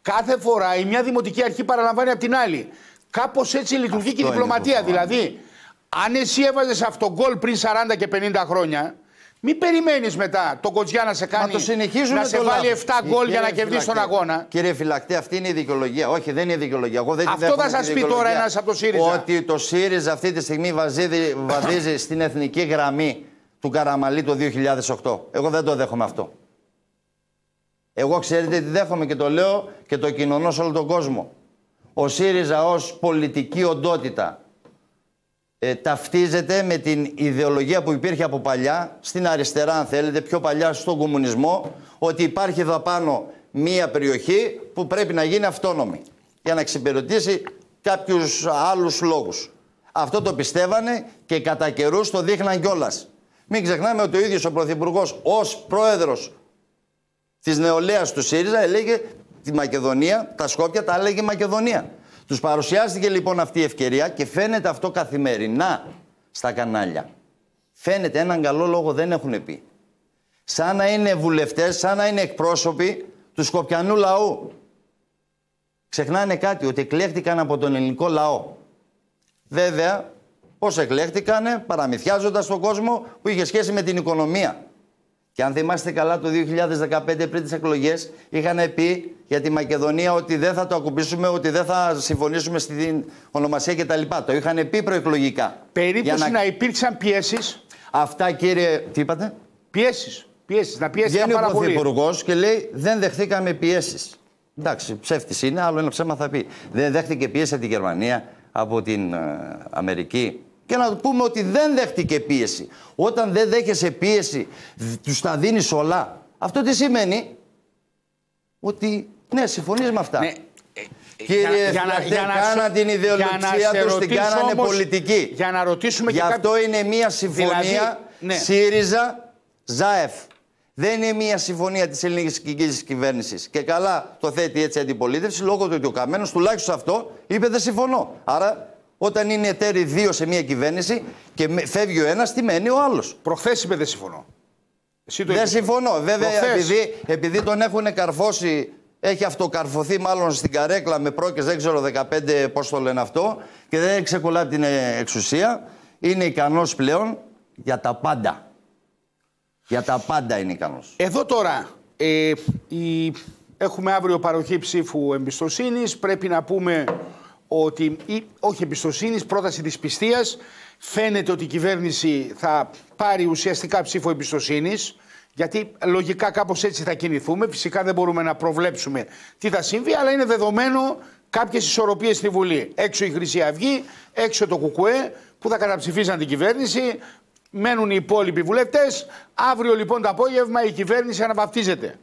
Κάθε φορά η μια δημοτική αρχή παραλαμβάνει από την άλλη. Κάπως έτσι λειτουργεί και η διπλωματία. Δηλαδή, αν εσύ έβαζες αυτόν γκολ πριν 40 και 50 χρόνια, μην περιμένεις μετά τον Κοτζιά να σε κάνει. Μα το να σε βάλει 7 γκολ για να κερδίσει τον αγώνα. Κύριε Φυλακτή, αυτή είναι η δικαιολογία. Όχι, δεν είναι η δικαιολογία. Εγώ δεν Αυτό θα σα πει τώρα ένας από το ΣΥΡΙΖΑ. Ότι το ΣΥΡΙΖΑ αυτή τη στιγμή βαδίζει, στην εθνική γραμμή του Καραμαλή το 2008. Εγώ δεν το δέχομαι αυτό. Εγώ ξέρετε τι δέχομαι και το λέω και το κοινωνώ σε όλο τον κόσμο. Ο ΣΥΡΙΖΑ ως πολιτική οντότητα ε, ταυτίζεται με την ιδεολογία που υπήρχε από παλιά, στην αριστερά αν θέλετε, πιο παλιά στον κομμουνισμό, ότι υπάρχει εδώ πάνω μία περιοχή που πρέπει να γίνει αυτόνομη για να εξυπηρετήσει κάποιους άλλους λόγους. Αυτό το πιστεύανε και κατά καιρούς το δείχναν κιόλας. Μην ξεχνάμε ότι ο ίδιος ο Πρωθυπουργός ως πρόεδρος της νεολαίας του ΣΥΡΙΖΑ έλεγε τη Μακεδονία, τα Σκόπια τα έλεγε Μακεδονία. Τους παρουσιάστηκε λοιπόν αυτή η ευκαιρία και φαίνεται αυτό καθημερινά στα κανάλια. Φαίνεται έναν καλό λόγο δεν έχουν πει. Σαν να είναι βουλευτές, σαν να είναι εκπρόσωποι του σκοπιανού λαού. Ξεχνάνε κάτι, ότι εκλέχτηκαν από τον ελληνικό λαό. Βέβαια, πώς εκλέχτηκαν, παραμυθιάζοντας τον κόσμο που είχε σχέση με την οικονομία. Και αν θυμάστε καλά, το 2015 πριν τις εκλογές είχαν πει για τη Μακεδονία ότι δεν θα το ακουμπήσουμε, ότι δεν θα συμφωνήσουμε στην ονομασία κτλ. Το είχαν πει προεκλογικά. Περίπου να... να υπήρξαν πιέσεις. Αυτά κύριε. Τι είπατε. Πιέσεις. Πιέσεις. Να πιέσεις Βγαίνει ο Πρωθυπουργός και λέει δεν δεχθήκαμε πιέσεις. Εντάξει, ψεύτης είναι, άλλο ένα ψέμα θα πει. Δεν δέχτηκε πίεση από τη Γερμανία, από την ε, Αμερική, και να πούμε ότι δεν δέχτηκε πίεση. Όταν δεν δέχεσαι πίεση, τους τα δίνεις όλα. Αυτό τι σημαίνει, ότι ναι, συμφωνείς με αυτά. Ναι. Ε, ε, Κύριε για, να, κάνα την ιδεολογία τους, την κάνανε όμως, πολιτική. Για να ρωτήσουμε Γι' αυτό είναι μια συμφωνία δηλαδή, ναι. ΣΥΡΙΖΑ ΖΑΕΦ. Δεν είναι μια συμφωνία της ελληνικής κυβέρνησης. Και καλά το θέτει έτσι η αντιπολίτευση, λόγω του ότι ο Καμένος τουλάχιστον αυτό είπε δεν συμφωνώ. Άρα όταν είναι εταίροι δύο σε μια κυβέρνηση και φεύγει ο ένας, τι μένει ο άλλος. Προχθές είπε δεν συμφωνώ. Εσύ το δεν συμφωνώ. Βέβαια, επειδή, τον έχουν καρφώσει έχει αυτοκαρφωθεί μάλλον στην καρέκλα με πρόκειες, δεν ξέρω 15 πώς το λένε αυτό και δεν ξεκολλά την εξουσία. Είναι ικανός πλέον για τα πάντα. Για τα πάντα είναι ικανός. Εδώ τώρα ε, η... έχουμε αύριο παροχή ψήφου εμπιστοσύνης. Πρέπει να πούμε ότι ή, όχι εμπιστοσύνης, πρόταση της πιστείας. Φαίνεται ότι η κυβέρνηση θα πάρει ουσιαστικά ψήφο εμπιστοσύνης. Γιατί λογικά κάπως έτσι θα κινηθούμε. Φυσικά δεν μπορούμε να προβλέψουμε τι θα συμβεί, αλλά είναι δεδομένο κάποιες ισορροπίες στη Βουλή. Έξω η Χρυσή Αυγή, έξω το Κουκουέ που θα καταψηφίσαν την κυβέρνηση. Μένουν οι υπόλοιποι βουλευτές. Αύριο λοιπόν το απόγευμα η κυβέρνηση αναβαπτίζεται.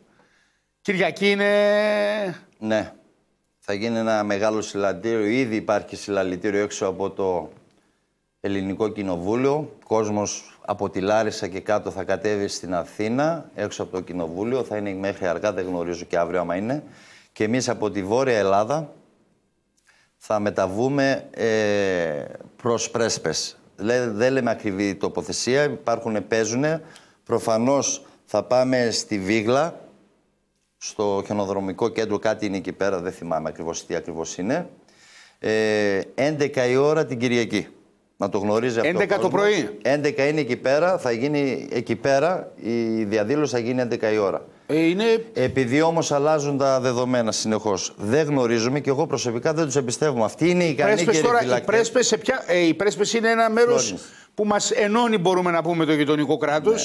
Κυριακή είναι. Ναι. Θα γίνει ένα μεγάλο συλλαλητήριο. Ήδη υπάρχει συλλαλητήριο έξω από το Ελληνικό Κοινοβούλιο. Κόσμος από τη Λάρισα και κάτω θα κατέβει στην Αθήνα, έξω από το Κοινοβούλιο. Θα είναι μέχρι αργά, δεν γνωρίζω και αύριο άμα είναι. Και εμείς από τη Βόρεια Ελλάδα θα μεταβούμε ε, προς Πρέσπες. Δεν λέμε ακριβή τοποθεσία, υπάρχουν, παίζουν. Προφανώς θα πάμε στη Βίγλα, στο χιονοδρομικό κέντρο, κάτι είναι εκεί πέρα, δεν θυμάμαι ακριβώς τι ακριβώς είναι. Ε, 11 η ώρα την Κυριακή. Να το γνωρίζει αυτό. 11 το πρωί. 11 είναι εκεί πέρα, θα γίνει εκεί πέρα, η διαδήλωση θα γίνει 11 η ώρα. Ε, είναι... Επειδή όμως αλλάζουν τα δεδομένα συνεχώς, δεν γνωρίζουμε και εγώ προσωπικά δεν τους εμπιστεύομαι. Αυτή είναι η ικανή και τώρα, οι πρέσπε ε, είναι ένα μέρος που μας ενώνει, μπορούμε να πούμε, το γειτονικό κράτος. Ναι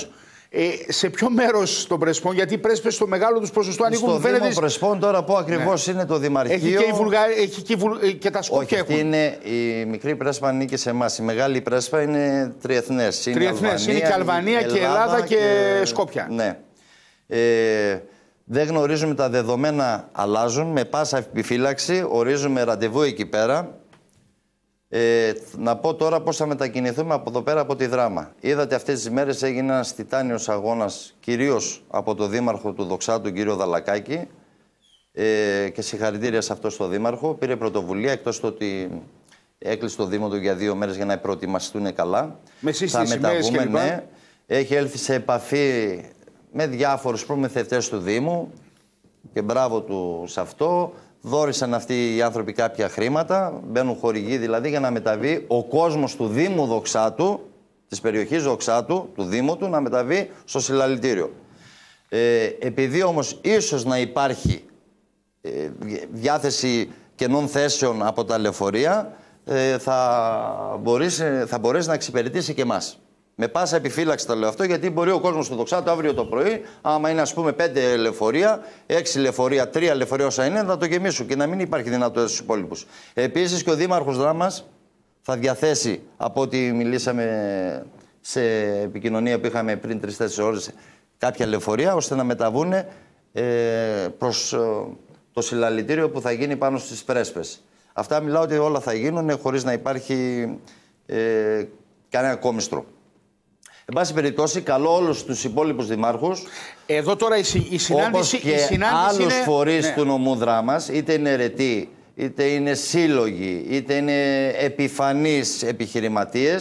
ε, σε ποιο μέρος των Πρεσπών, γιατί οι πρέσπες στο μεγάλο τους ποσοστό ανοίγουν στο φαίνεται. Δήμο Πρεσπών, τώρα που ακριβώς ναι. είναι το Δημαρχείο. Έχει και, η Βουλγα... Έχει και, ε, τα Σκόπια είναι η μικρή πρέσπα ανήκει σε εμάς. Η μεγάλη πρέσπα είναι τριεθνές. Είναι, είναι και Αλβανία και Ελλάδα και, και... Σκόπια. Ναι. Ε, δεν γνωρίζουμε τα δεδομένα, αλλάζουν. Με πάσα επιφύλαξη ορίζουμε ραντεβού εκεί πέρα. Ε, να πω τώρα πώς θα μετακινηθούμε από εδώ πέρα από τη δράμα. Είδατε αυτές τις μέρες έγινε ένας τιτάνιος αγώνας κυρίως από το δήμαρχο του Δοξάτου, κύριο Δαλακάκη ε, και συγχαρητήρια σε αυτό τον δήμαρχο. Πήρε πρωτοβουλία εκτός το ότι έκλεισε το Δήμο του για δύο μέρες για να προετοιμαστούν καλά. Με θα μεταβούμε, ναι. Έχει έλθει σε επαφή με διάφορους προμηθευτές του Δήμου και μπράβο του σε αυτό. Δόρισαν αυτοί οι άνθρωποι κάποια χρήματα, μπαίνουν χορηγοί δηλαδή για να μεταβεί ο κόσμος του Δήμου Δοξάτου, της περιοχής Δοξάτου, του Δήμου του, να μεταβεί στο συλλαλητήριο. Ε, επειδή όμως ίσως να υπάρχει ε, διάθεση κενών θέσεων από τα λεωφορεία, ε, θα, μπορείς, ε, θα μπορέσεις να εξυπηρετήσει και εμάς. Με πάσα επιφύλαξη το λέω αυτό, γιατί μπορεί ο κόσμος στο δοξάτο αύριο το πρωί, άμα είναι ας πούμε πέντε λεωφορεία, έξι λεωφορεία, τρία λεωφορεία όσα είναι, να το γεμίσουν και να μην υπάρχει δυνατότητα στους υπόλοιπους. Επίσης και ο Δήμαρχος Δράμα θα διαθέσει, από ό,τι μιλήσαμε σε επικοινωνία που είχαμε πριν τρει-τέσσερι ώρες, κάποια λεωφορεία ώστε να μεταβούν ε, προς ε, το συλλαλητήριο που θα γίνει πάνω στις πρέσπες. Αυτά μιλάω ότι όλα θα γίνουν ε, χωρίς να υπάρχει ε, κανένα κόμιστρο. Εν πάση περιπτώσει, καλό όλους τους υπόλοιπους δημάρχους. Εδώ τώρα η, η συνάντηση. Όπως και άλλου φορείς ναι. του νομού δράμας, είτε είναι αιρετοί, είτε είναι σύλλογοι, είτε είναι επιφανείς επιχειρηματίες.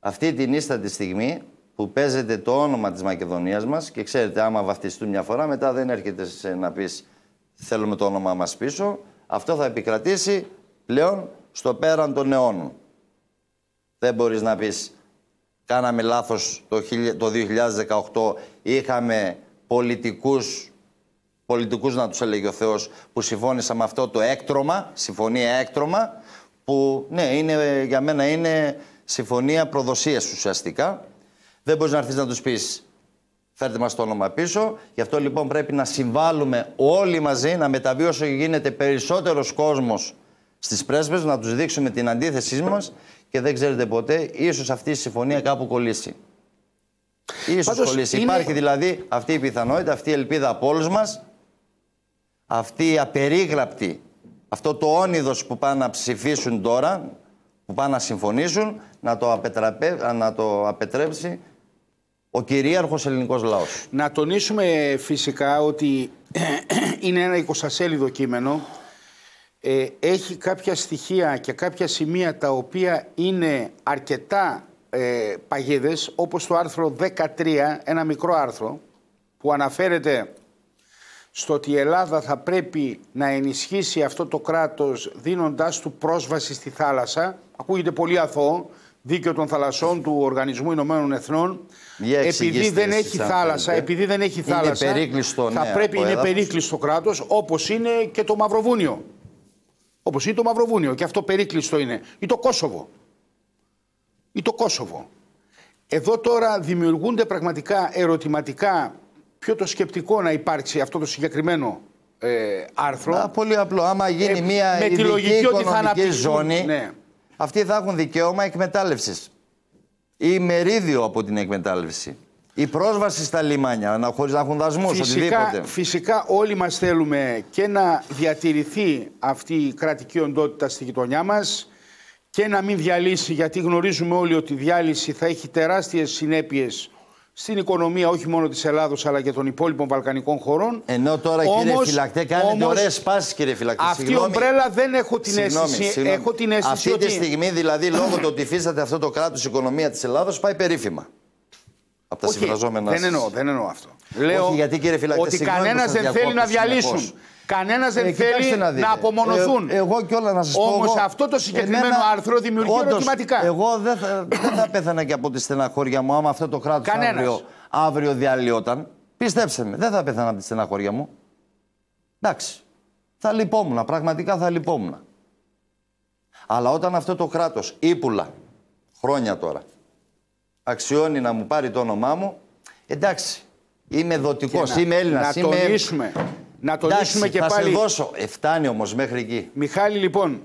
Αυτή την ίστατη στιγμή που παίζεται το όνομα της Μακεδονίας μας και ξέρετε άμα βαφτιστούν μια φορά μετά δεν έρχεται να πεις θέλουμε το όνομά μας πίσω. Αυτό θα επικρατήσει πλέον στο πέραν των αιώνων. Δεν μπορείς να πεις κάναμε λάθος το 2018, είχαμε πολιτικούς, πολιτικούς να τους έλεγε ο Θεός, που συμφώνησαν με αυτό το έκτρωμα, συμφωνία έκτρωμα, που ναι, είναι, για μένα είναι συμφωνία προδοσίας ουσιαστικά. Δεν μπορείς να έρθεις να τους πεις Φέρτε μας το όνομα πίσω. Γι' αυτό λοιπόν πρέπει να συμβάλλουμε όλοι μαζί, να μεταβεί όσο γίνεται περισσότερος κόσμος στις πρέσβες να τους δείξουμε την αντίθεσή μας και δεν ξέρετε ποτέ, ίσως αυτή η συμφωνία κάπου κολλήσει. Ίσως κολλήσει. Υπάρχει δηλαδή αυτή η πιθανότητα, αυτή η ελπίδα από όλους μας, αυτή η απερίγραπτη, αυτό το όνειδος που πάνε να ψηφίσουν τώρα, που πάνε να συμφωνήσουν, να το, απετραπε... να το απετρέψει ο κυρίαρχος ελληνικός λαός. Να τονίσουμε φυσικά ότι (clears throat) είναι ένα 20 σέλιδο κείμενο ε, έχει κάποια στοιχεία και κάποια σημεία τα οποία είναι αρκετά ε, παγίδες, όπως το άρθρο 13, ένα μικρό άρθρο, που αναφέρεται στο ότι η Ελλάδα θα πρέπει να ενισχύσει αυτό το κράτος δίνοντάς του πρόσβαση στη θάλασσα. Ακούγεται πολύ αθώο, δίκαιο των θαλασσών του Οργανισμού Ηνωμένων Εθνών. Επειδή δεν, έχει θάλασσα, επειδή δεν έχει θάλασσα, θα ναι, πρέπει, είναι περίκλειστο κράτος, όπως είναι και το Μαυροβούνιο. Όπως είναι το Μαυροβούνιο, και αυτό περίκλειστο είναι, ή το Κόσοβο. Ή το Κόσοβο. Εδώ τώρα δημιουργούνται πραγματικά ερωτηματικά ποιο το σκεπτικό να υπάρξει αυτό το συγκεκριμένο ε, άρθρο. πολύ απλό. Άμα ε, γίνει μια με ειδική τη ότι θα ζώνη, ναι. αυτοί θα έχουν δικαίωμα εκμετάλλευσης ή μερίδιο από την εκμετάλλευση η πρόσβαση στα λιμάνια, να, χωρίς να έχουν δασμούς, οτιδήποτε. Φυσικά όλοι μας θέλουμε και να διατηρηθεί αυτή η κρατική οντότητα στη γειτονιά μας και να μην διαλύσει, γιατί γνωρίζουμε όλοι ότι η διάλυση θα έχει τεράστιες συνέπειες στην οικονομία όχι μόνο της Ελλάδος αλλά και των υπόλοιπων Βαλκανικών χωρών. Ενώ τώρα όμως, κύριε Φυλακτέ κάνετε όμως, ωραίες πάσεις κύριε Φυλακτέ. Αυτή η ομπρέλα δεν έχω την συγγνώμη, αίσθηση. Συγγνώμη. Έχω την αίσθηση αυτή ότι... τη στιγμή δηλαδή λόγω του ότι υφίσταται αυτό το κράτος η οικονομία της Ελλάδος πάει περίφημα από τα okay. Δεν εννοώ, δεν εννοώ αυτό. Λέω Όχι, γιατί, κύριε Φιλάκη, ότι κανένα δεν θέλει να διαλύσουν. Κανένας δεν ε, θέλει να, απομονωθούν. Ε, εγώ όλα να σας πω. Όμως αυτό το ε, συγκεκριμένο εμένα, άρθρο δημιουργεί ερωτηματικά. Εγώ δεν θα, δεν θα πέθανα και από τη στεναχώρια μου άμα αυτό το κράτος αύριο, αύριο διαλύονταν. Πιστέψτε με, δεν θα πέθανα από τη στεναχώρια μου. Εντάξει. Θα λυπόμουν, πραγματικά θα λυπόμουν. Αλλά όταν αυτό το κράτος ύπουλα χρόνια τώρα αξιώνει να μου πάρει το όνομά μου, εντάξει, είμαι δοτικός, είμαι Έλληνας. Να είμαι... τονίσουμε. Να τονίσουμε και θα πάλι. Θα σε δώσω. φτάνει όμως μέχρι εκεί. Μιχάλη, λοιπόν,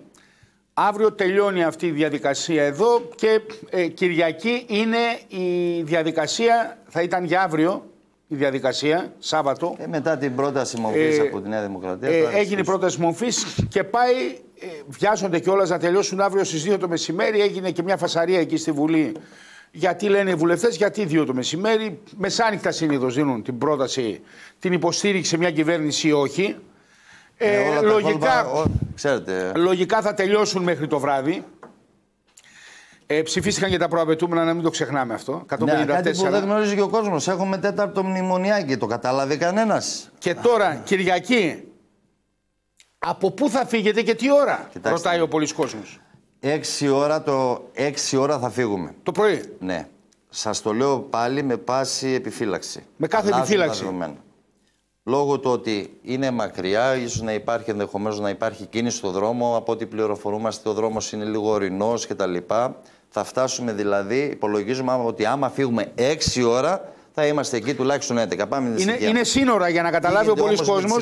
Αύριο τελειώνει αυτή η διαδικασία εδώ και ε, Κυριακή είναι η διαδικασία, θα ήταν για αύριο η διαδικασία, Σάββατο. Ε, μετά την πρόταση μορφής ε, από τη Νέα Δημοκρατία. Ε, έγινε η πρόταση μορφής και πάει, ε, βιάζονται κιόλας να τελειώσουν αύριο στις 2 το μεσημέρι. Έγινε και μια φασαρία εκεί στη Βουλή γιατί λένε οι βουλευτές, γιατί δύο το μεσημέρι, μεσάνυχτα συνήθως δίνουν την πρόταση, την υποστήριξη μια κυβέρνηση ή όχι. Ε, ε λογικά, ξέρετε. λογικά θα τελειώσουν μέχρι το βράδυ. Ε, ψηφίστηκαν για τα προαπαιτούμενα, να μην το ξεχνάμε αυτό. 154. Ναι, κάτι που δεν γνωρίζει και ο κόσμος. Έχουμε τέταρτο μνημονιάκι, το κατάλαβε κανένας. Και τώρα, Κυριακή, από πού θα φύγετε και τι ώρα, ρωτάει ο πολλή κόσμο. 6 ώρα, το 6 ώρα θα φύγουμε. Το πρωί. Ναι. Σας το λέω πάλι με πάση επιφύλαξη. Με κάθε επιφύλαξη. Λόγω του ότι είναι μακριά, ίσως να υπάρχει ενδεχομένως να υπάρχει κίνηση στο δρόμο. Από ό,τι πληροφορούμαστε, ο δρόμος είναι λίγο ορεινός κτλ. Θα φτάσουμε δηλαδή, υπολογίζουμε ότι άμα φύγουμε 6 ώρα, θα είμαστε εκεί τουλάχιστον 11. Πάμε είναι, είναι σύνορα για να καταλάβει ο πολλή κόσμο.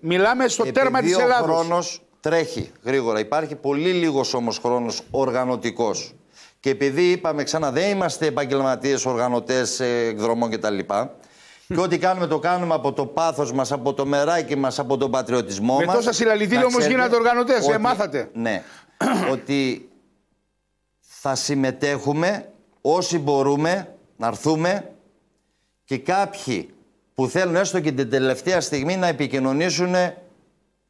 Μιλάμε στο τέρμα της Ελλάδα. Ο χρόνος τρέχει γρήγορα. Υπάρχει πολύ λίγος όμως χρόνος οργανωτικός. Και επειδή είπαμε ξανά, δεν είμαστε επαγγελματίες, οργανωτές ε, εκδρομών κτλ. Και ό,τι κάνουμε το κάνουμε από το πάθος μας, από το μεράκι μας, από τον πατριωτισμό μα. Με τόσα συλλαλητήρια όμω γίνατε οργανωτές, εμάθατε. Ναι. ότι θα συμμετέχουμε όσοι μπορούμε να έρθουμε και κάποιοι που θέλουν έστω και την τελευταία στιγμή να επικοινωνήσουν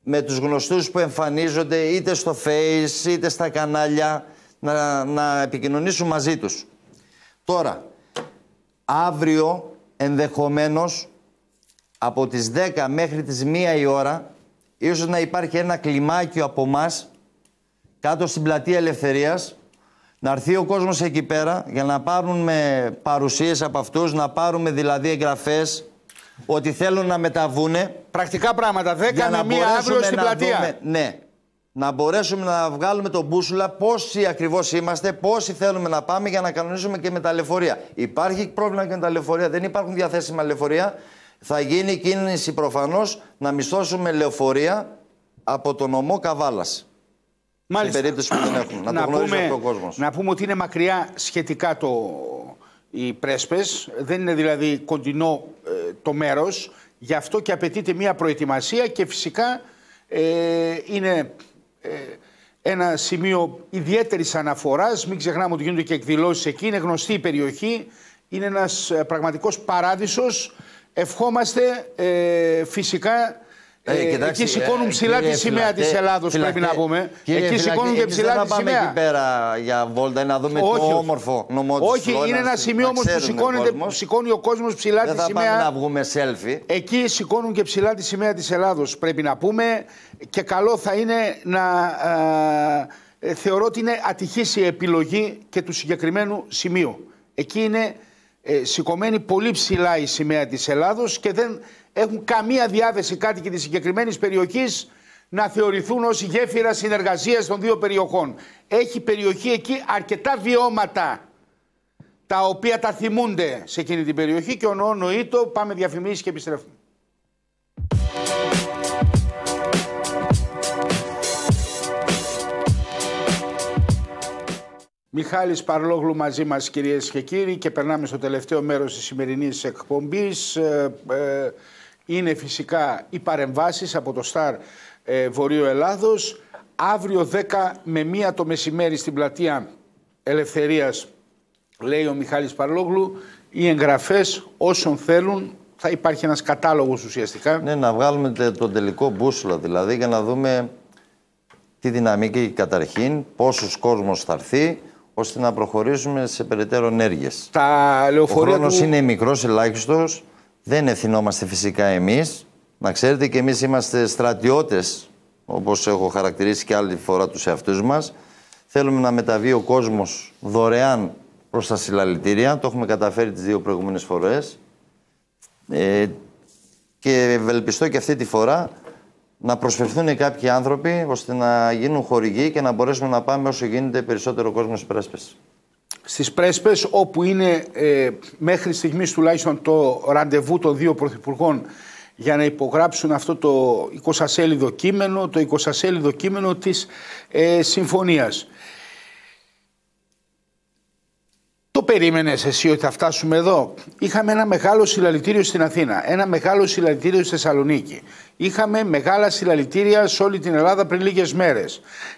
με τους γνωστούς που εμφανίζονται είτε στο face είτε στα κανάλια να, να επικοινωνήσουν μαζί τους. Τώρα, αύριο ενδεχομένως από τις 10 μέχρι τις 1 η ώρα ίσως να υπάρχει ένα κλιμάκιο από εμάς κάτω στην πλατεία Ελευθερίας να έρθει ο κόσμος εκεί πέρα για να πάρουμε παρουσίες από αυτούς, να πάρουμε δηλαδή εγγραφές ότι θέλουν να μεταβούνε. Πρακτικά πράγματα. 10 κάνουν μία αύριο στην πλατεία. Δούμε, ναι. Να μπορέσουμε να βγάλουμε τον μπούσουλα πόσοι ακριβώς είμαστε, πόσοι θέλουμε να πάμε για να κανονίσουμε και με τα λεωφορεία. Υπάρχει πρόβλημα και με τα λεωφορεία. Δεν υπάρχουν διαθέσιμα λεωφορεία. Θα γίνει κίνηση προφανώς να μισθώσουμε λεωφορεία από τον ομό Καβάλας. Μάλιστα. Στην περίπτωση που δεν έχουν Να, να το γνωρίζει πούμε, ο κόσμος. Να πούμε ότι είναι μακριά σχετικά το οι πρέσπες, δεν είναι δηλαδή κοντινό ε, το μέρος, γι' αυτό και απαιτείται μια προετοιμασία και φυσικά ε, είναι ε, ένα σημείο ιδιαίτερης αναφοράς, μην ξεχνάμε ότι γίνονται και εκδηλώσεις εκεί, είναι γνωστή η περιοχή, είναι ένας πραγματικός παράδεισος, ευχόμαστε φυσικά ε, ε, εκεί ε, σηκώνουν ψηλά τη σημαία της Ελλάδος, πρέπει να πούμε. εκεί σηκώνουν και ψηλά τη σημαία. Δεν πάμε εκεί πέρα για βόλτα να δούμε το όμορφο νομό Όχι, είναι ένα σημείο όμως που σηκώνει ο κόσμος ψηλά τη σημαία. Δεν θα πάμε να βγούμε selfie. Εκεί σηκώνουν και ψηλά τη σημαία της Ελλάδος, πρέπει να πούμε. Και καλό θα είναι να. θεωρώ ότι είναι ατυχής η επιλογή και του συγκεκριμένου σημείου. Εκεί είναι ε, σηκωμένη πολύ ψηλά η σημαία της Ελλάδος και δεν έχουν καμία διάθεση κάτοικοι της συγκεκριμένης περιοχής να θεωρηθούν ως γέφυρα συνεργασίας των δύο περιοχών. Έχει περιοχή εκεί αρκετά βιώματα τα οποία τα θυμούνται σε εκείνη την περιοχή και ο νοήτο πάμε διαφημίσεις και επιστρέφουμε. Μιχάλης Παρλόγλου μαζί μας κυρίες και κύριοι και περνάμε στο τελευταίο μέρος της σημερινής εκπομπής. Ε, ε, είναι φυσικά οι παρεμβάσεις από το ΣΤΑΡ Βορείο Βορείου Ελλάδος. Αύριο 10 με 1 το μεσημέρι στην πλατεία Ελευθερίας, λέει ο Μιχάλης Παρλόγλου, οι εγγραφές όσων θέλουν θα υπάρχει ένας κατάλογος ουσιαστικά. Ναι, να βγάλουμε τον τελικό μπούσουλα δηλαδή για να δούμε τι δυναμική καταρχήν, πόσος κόσμος θα έρθει, ώστε να προχωρήσουμε σε περαιτέρω ενέργειες. Τα λεωφορεία. Ο χρόνος είναι μικρός, ελάχιστος. Δεν ευθυνόμαστε φυσικά εμείς. Να ξέρετε και εμείς είμαστε στρατιώτες, όπως έχω χαρακτηρίσει και άλλη φορά τους εαυτούς μας. Θέλουμε να μεταβεί ο κόσμος δωρεάν προς τα συλλαλητήρια. Το έχουμε καταφέρει τις δύο προηγούμενες φορές. Ε, και ευελπιστώ και αυτή τη φορά να προσφερθούν κάποιοι άνθρωποι ώστε να γίνουν χορηγοί και να μπορέσουμε να πάμε όσο γίνεται περισσότερο κόσμο στις πρέσπες. Στις πρέσπες, όπου είναι ε, μέχρι στιγμής τουλάχιστον το ραντεβού των δύο πρωθυπουργών για να υπογράψουν αυτό το 20 σέλιδο κείμενο, το 20 σέλιδο κείμενο της ε, συμφωνίας. Το περίμενες εσύ ότι θα φτάσουμε εδώ. Είχαμε ένα μεγάλο συλλαλητήριο στην Αθήνα, ένα μεγάλο συλλαλητήριο στη Θεσσαλονίκη. Είχαμε μεγάλα συλλαλητήρια σε όλη την Ελλάδα πριν λίγες μέρες.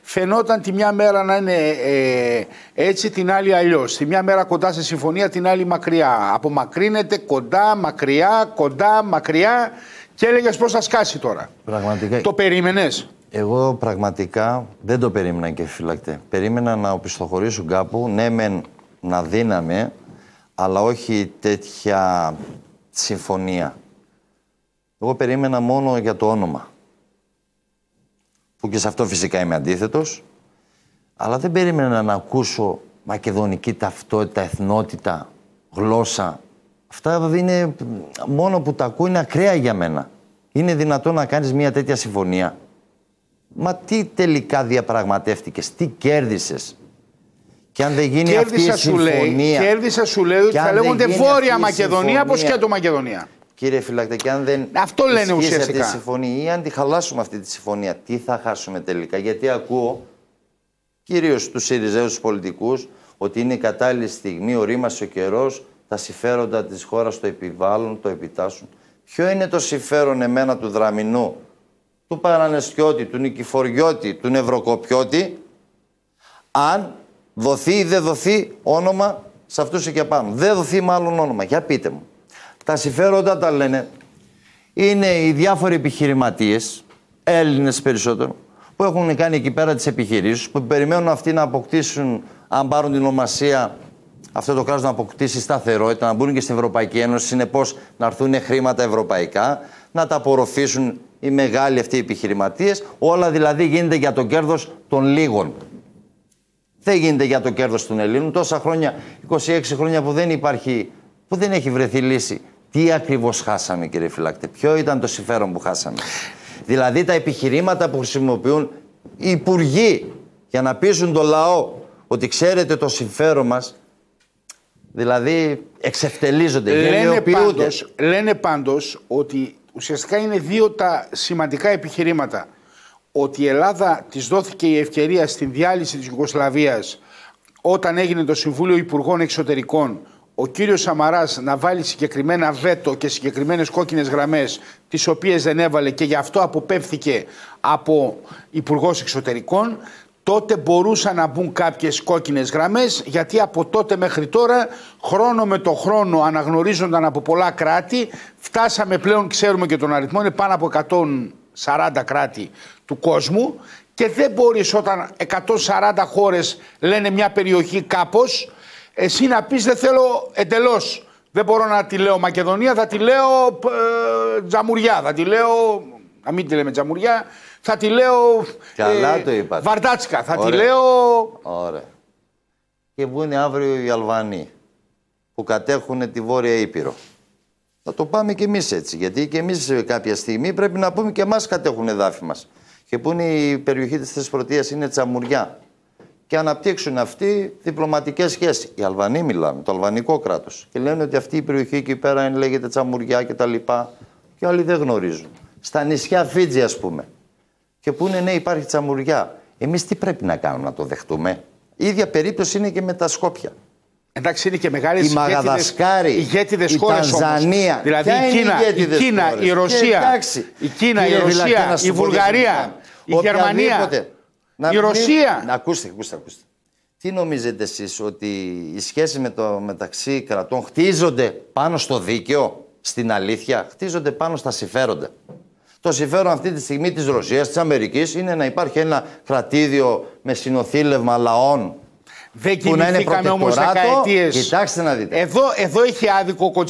Φαινόταν τη μια μέρα να είναι ε, έτσι, την άλλη αλλιώς. Τη μια μέρα κοντά σε συμφωνία, την άλλη μακριά. Απομακρύνεται κοντά, μακριά, κοντά, μακριά και έλεγες πώς θα σκάσει τώρα. Πραγματικά. Το περίμενες. Εγώ πραγματικά δεν το περίμενα και φυλακτέ. Περίμενα να οπισθοχωρήσουν κάπου. Ναι, μεν να δίναμε, αλλά όχι τέτοια συμφωνία. Εγώ περίμενα μόνο για το όνομα. Που και σε αυτό φυσικά είμαι αντίθετος. Αλλά δεν περίμενα να ακούσω μακεδονική ταυτότητα, εθνότητα, γλώσσα. Αυτά είναι, μόνο που τα ακούω είναι ακραία για μένα. Είναι δυνατό να κάνεις μια τέτοια συμφωνία. Μα τι τελικά διαπραγματεύτηκες, τι κέρδισες. Και αν δεν γίνει κέρδισα αυτή η συμφωνία. κέρδισα σου λέει ότι θα λέγονται Βόρεια Μακεδονία και το Μακεδονία. Κύριε Φυλακτή, αν δεν Αυτό λένε ουσιαστικά. αυτή τη συμφωνία ή αν τη χαλάσουμε αυτή τη συμφωνία, τι θα χάσουμε τελικά. Γιατί ακούω κυρίως τους Σιριζέους πολιτικούς ότι είναι η κατάλληλη στιγμή, ορίμασε ο καιρός, τα συμφέροντα της χώρας το επιβάλλουν, το επιτάσσουν. Ποιο είναι το συμφέρον εμένα του Δραμινού, του Παρανεστιώτη, του Νικηφοριώτη, του Νευροκοπιώτη, αν Δοθεί ή δεν δοθεί όνομα σε αυτούς εκεί πάνω, Δεν δοθεί μάλλον όνομα. Για πείτε μου. Τα συμφέροντα τα λένε. Είναι οι διάφοροι επιχειρηματίες, Έλληνες περισσότερο, που έχουν κάνει εκεί πέρα τις επιχειρήσεις, που περιμένουν αυτοί να αποκτήσουν, αν πάρουν την ονομασία, αυτό το κράτος να αποκτήσει σταθερότητα, να μπουν και στην Ευρωπαϊκή Ένωση, συνεπώς να έρθουν χρήματα ευρωπαϊκά, να τα απορροφήσουν οι μεγάλοι αυτοί οι επιχειρηματίες, Όλα δηλαδή γίνεται για το κέρδος των λίγων. Δεν γίνεται για το κέρδος των Ελλήνων. Τόσα χρόνια, 26 χρόνια που δεν υπάρχει, που δεν έχει βρεθεί λύση. Τι ακριβώς χάσαμε, κύριε Φυλάκτη, Ποιο ήταν το συμφέρον που χάσαμε. Δηλαδή τα επιχειρήματα που χρησιμοποιούν οι υπουργοί για να πείσουν το λαό ότι ξέρετε το συμφέρον μας. Δηλαδή εξευτελίζονται, ε, λένε πάντως, λένε πάντως ότι ουσιαστικά είναι δύο τα σημαντικά επιχειρήματα ότι η Ελλάδα της δόθηκε η ευκαιρία στην διάλυση της Ιουγκοσλαβίας όταν έγινε το Συμβούλιο Υπουργών Εξωτερικών ο κύριος Σαμαράς να βάλει συγκεκριμένα βέτο και συγκεκριμένες κόκκινες γραμμές τις οποίες δεν έβαλε και γι' αυτό αποπέφθηκε από υπουργός Εξωτερικών τότε μπορούσαν να μπουν κάποιες κόκκινες γραμμές γιατί από τότε μέχρι τώρα χρόνο με το χρόνο αναγνωρίζονταν από πολλά κράτη φτάσαμε πλέον ξέρουμε και τον αριθμό είναι πάνω από 100 40 κράτη του κόσμου και δεν μπορείς όταν 140 χώρες λένε μια περιοχή κάπως, εσύ να πεις δεν θέλω εντελώς. Δεν μπορώ να τη λέω Μακεδονία, θα τη λέω ε, Τζαμουριά, θα τη λέω, να μην τη λέμε Τζαμουριά, θα τη λέω Καλά ε, το είπατε. θα Ωραία. τη λέω... Ωραία. Και που ειναι αύριο οι Αλβανοί που κατέχουν τη Βόρεια Ήπειρο. Θα το πάμε κι εμείς έτσι. Γιατί και εμείς κάποια στιγμή πρέπει να πούμε και εμάς κατέχουν εδάφη μας. Και που είναι η περιοχή της Θεσπρωτεία είναι τσαμουριά. Και αναπτύξουν αυτοί διπλωματικές σχέσεις. Οι Αλβανοί μιλάνε, το αλβανικό κράτος. Και λένε ότι αυτή η περιοχή εκεί πέρα λέγεται τσαμουριά κτλ. Και, και άλλοι δεν γνωρίζουν. Στα νησιά Φίτζη, ας πούμε. Και που είναι ναι, υπάρχει τσαμουριά. Εμείς τι πρέπει να κάνουμε να το δεχτούμε. ίδια περίπτωση είναι και με τα Σκόπια. Εντάξει, είναι και μεγάλε Η Τανζανία. Δηλαδή η Κίνα, η, Ρωσία, η, Κίνα, η, Ρωσία, η Βουλγαρία, η Γερμανία, η Ρωσία. Να ακούστε, ακούστε, ακούστε. Τι νομίζετε εσείς ότι οι σχέσει με το, μεταξύ κρατών χτίζονται πάνω στο δίκαιο, στην αλήθεια, χτίζονται πάνω στα συμφέροντα. Το συμφέρον αυτή τη στιγμή της Ρωσίας, της Αμερικής, είναι να υπάρχει ένα κρατήδιο με συνοθήλευμα λαών δεν κινηθήκαμε όμως δεκαετίες. Κοιτάξτε να δείτε. Εδώ, εδώ άδικο ο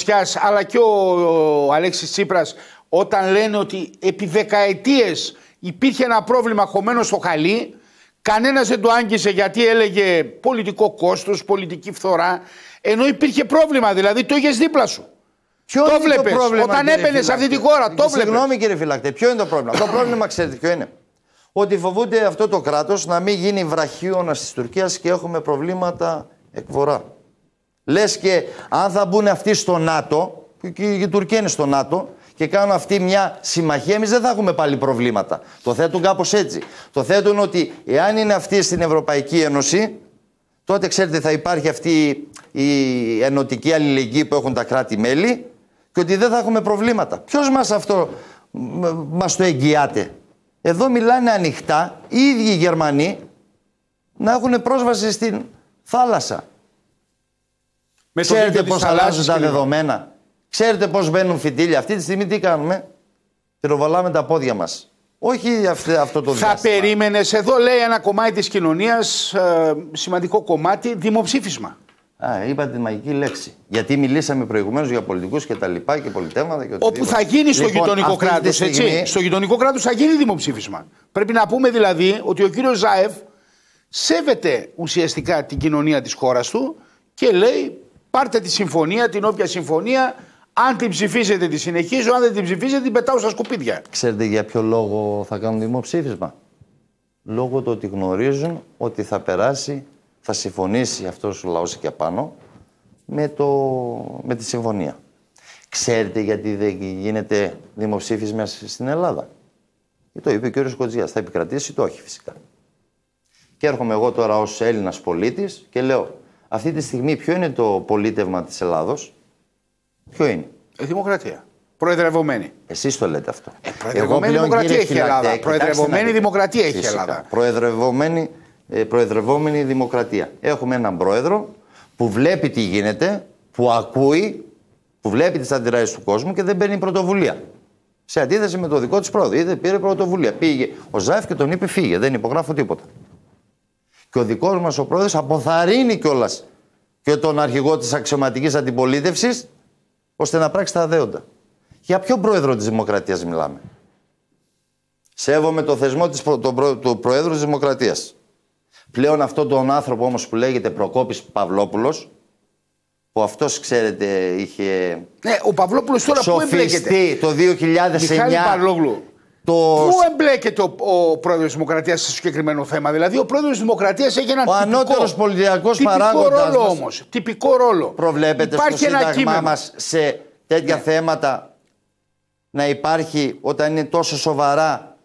αλλά και ο Αλέξης Τσίπρας, όταν λένε ότι επί δεκαετίες υπήρχε ένα πρόβλημα χωμένο στο χαλί. Κανένας δεν το άγγισε γιατί έλεγε πολιτικό κόστος, πολιτική φθορά, ενώ υπήρχε πρόβλημα, δηλαδή το είχες δίπλα σου. Ποιο το βλέπεις, πρόβλημα, όταν έμπαινε αυτή τη χώρα, το βλέπεις. Συγγνώμη κύριε Φυλάκτε, ποιο είναι το πρόβλημα. το πρόβλημα ξέρετε ποιο είναι ότι φοβούνται αυτό το κράτος να μην γίνει βραχίωνα της Τουρκίας και έχουμε προβλήματα εκβορά. Λες και αν θα μπουν αυτοί στο ΝΑΤΟ, και η Τουρκία είναι στο ΝΑΤΟ, και κάνουν αυτή μια συμμαχία, εμείς δεν θα έχουμε πάλι προβλήματα. Το θέτουν κάπως έτσι. Το θέτουν ότι εάν είναι αυτή στην Ευρωπαϊκή Ένωση, τότε ξέρετε θα υπάρχει αυτή η ενωτική αλληλεγγύη που έχουν τα κράτη-μέλη και ότι δεν θα έχουμε προβλήματα. Ποιος μας αυτό μας το εγγυάται. Εδώ μιλάνε ανοιχτά οι ίδιοι οι Γερμανοί να έχουν πρόσβαση στην θάλασσα. Ξέρετε πώ αλλάζουν τα δεδομένα. Ξέρετε πώς μπαίνουν φυτίλια. Αυτή τη στιγμή τι κάνουμε. Πυροβολάμε τα πόδια μας. Όχι αυτό το διάστημα. Θα περίμενες. Εδώ λέει ένα κομμάτι της κοινωνίας, ε, σημαντικό κομμάτι, δημοψήφισμα. Α, είπα τη μαγική λέξη. Γιατί μιλήσαμε προηγουμένως για πολιτικούς και τα λοιπά και πολιτεύματα και Όπου θα γίνει στο λοιπόν, γειτονικό κράτο, έτσι. Στο γειτονικό κράτος θα γίνει δημοψήφισμα. Πρέπει να πούμε δηλαδή ότι ο κύριος Ζάεφ σέβεται ουσιαστικά την κοινωνία της χώρας του και λέει πάρτε τη συμφωνία, την όποια συμφωνία. Αν την ψηφίσετε τη συνεχίζω. Αν δεν την ψηφίσετε την πετάω στα σκουπίδια. Ξέρετε για ποιο λόγο θα κάνουν δημοψήφισμα. Λόγω του ότι γνωρίζουν ότι θα περάσει θα συμφωνήσει αυτός ο λαός εκεί απάνω με, το, με τη συμφωνία. Ξέρετε γιατί δεν γίνεται δημοψήφισμα στην Ελλάδα. Και το είπε ο κ. Κοτζιάς, Θα επικρατήσει το όχι φυσικά. Και έρχομαι εγώ τώρα ως Έλληνας πολίτης και λέω αυτή τη στιγμή ποιο είναι το πολίτευμα της Ελλάδος. Ποιο είναι. Η ε, δημοκρατία. Προεδρευμένη. Εσείς το λέτε αυτό. Ε, προεδρευμένη δημοκρατία έχει η Ελλάδα. Προεδρευμένη δημοκρατία έχει η Ελλάδα. Προεδρευμένη ε, προεδρευόμενη δημοκρατία. Έχουμε έναν πρόεδρο που βλέπει τι γίνεται, που ακούει, που βλέπει τις αντιδράσεις του κόσμου και δεν παίρνει πρωτοβουλία. Σε αντίθεση με το δικό της πρόεδρο. Είδε, πήρε πρωτοβουλία. Πήγε ο Ζάφ και τον είπε: Φύγε, δεν υπογράφω τίποτα. Και ο δικός μας ο πρόεδρος αποθαρρύνει κιόλας και τον αρχηγό της αξιωματικής αντιπολίτευσης ώστε να πράξει τα δέοντα. Για ποιο πρόεδρο της Δημοκρατίας μιλάμε. Σέβομαι το θεσμό της, του, του Προέδρου της Δημοκρατίας. Πλέον αυτόν τον άνθρωπο όμως που λέγεται Προκόπης Παυλόπουλος, που αυτός ξέρετε είχε. Ναι, ο Παυλόπουλος τώρα που εμπλέκεται. Το 2009. Μιχάλη Παυλόπουλου, Το... Πού εμπλέκεται ο, ο πρόεδρος Δημοκρατίας σε συγκεκριμένο θέμα. Δηλαδή, ο πρόεδρος της Δημοκρατίας έχει έναν ο τυπικό. Ο ανώτερο παράγοντας παράγοντα. Τυπικό ρόλο όμως. Τυπικό ρόλο. Προβλέπεται στο σύνταγμά μας σε τέτοια ναι. θέματα να υπάρχει όταν είναι τόσο σοβαρά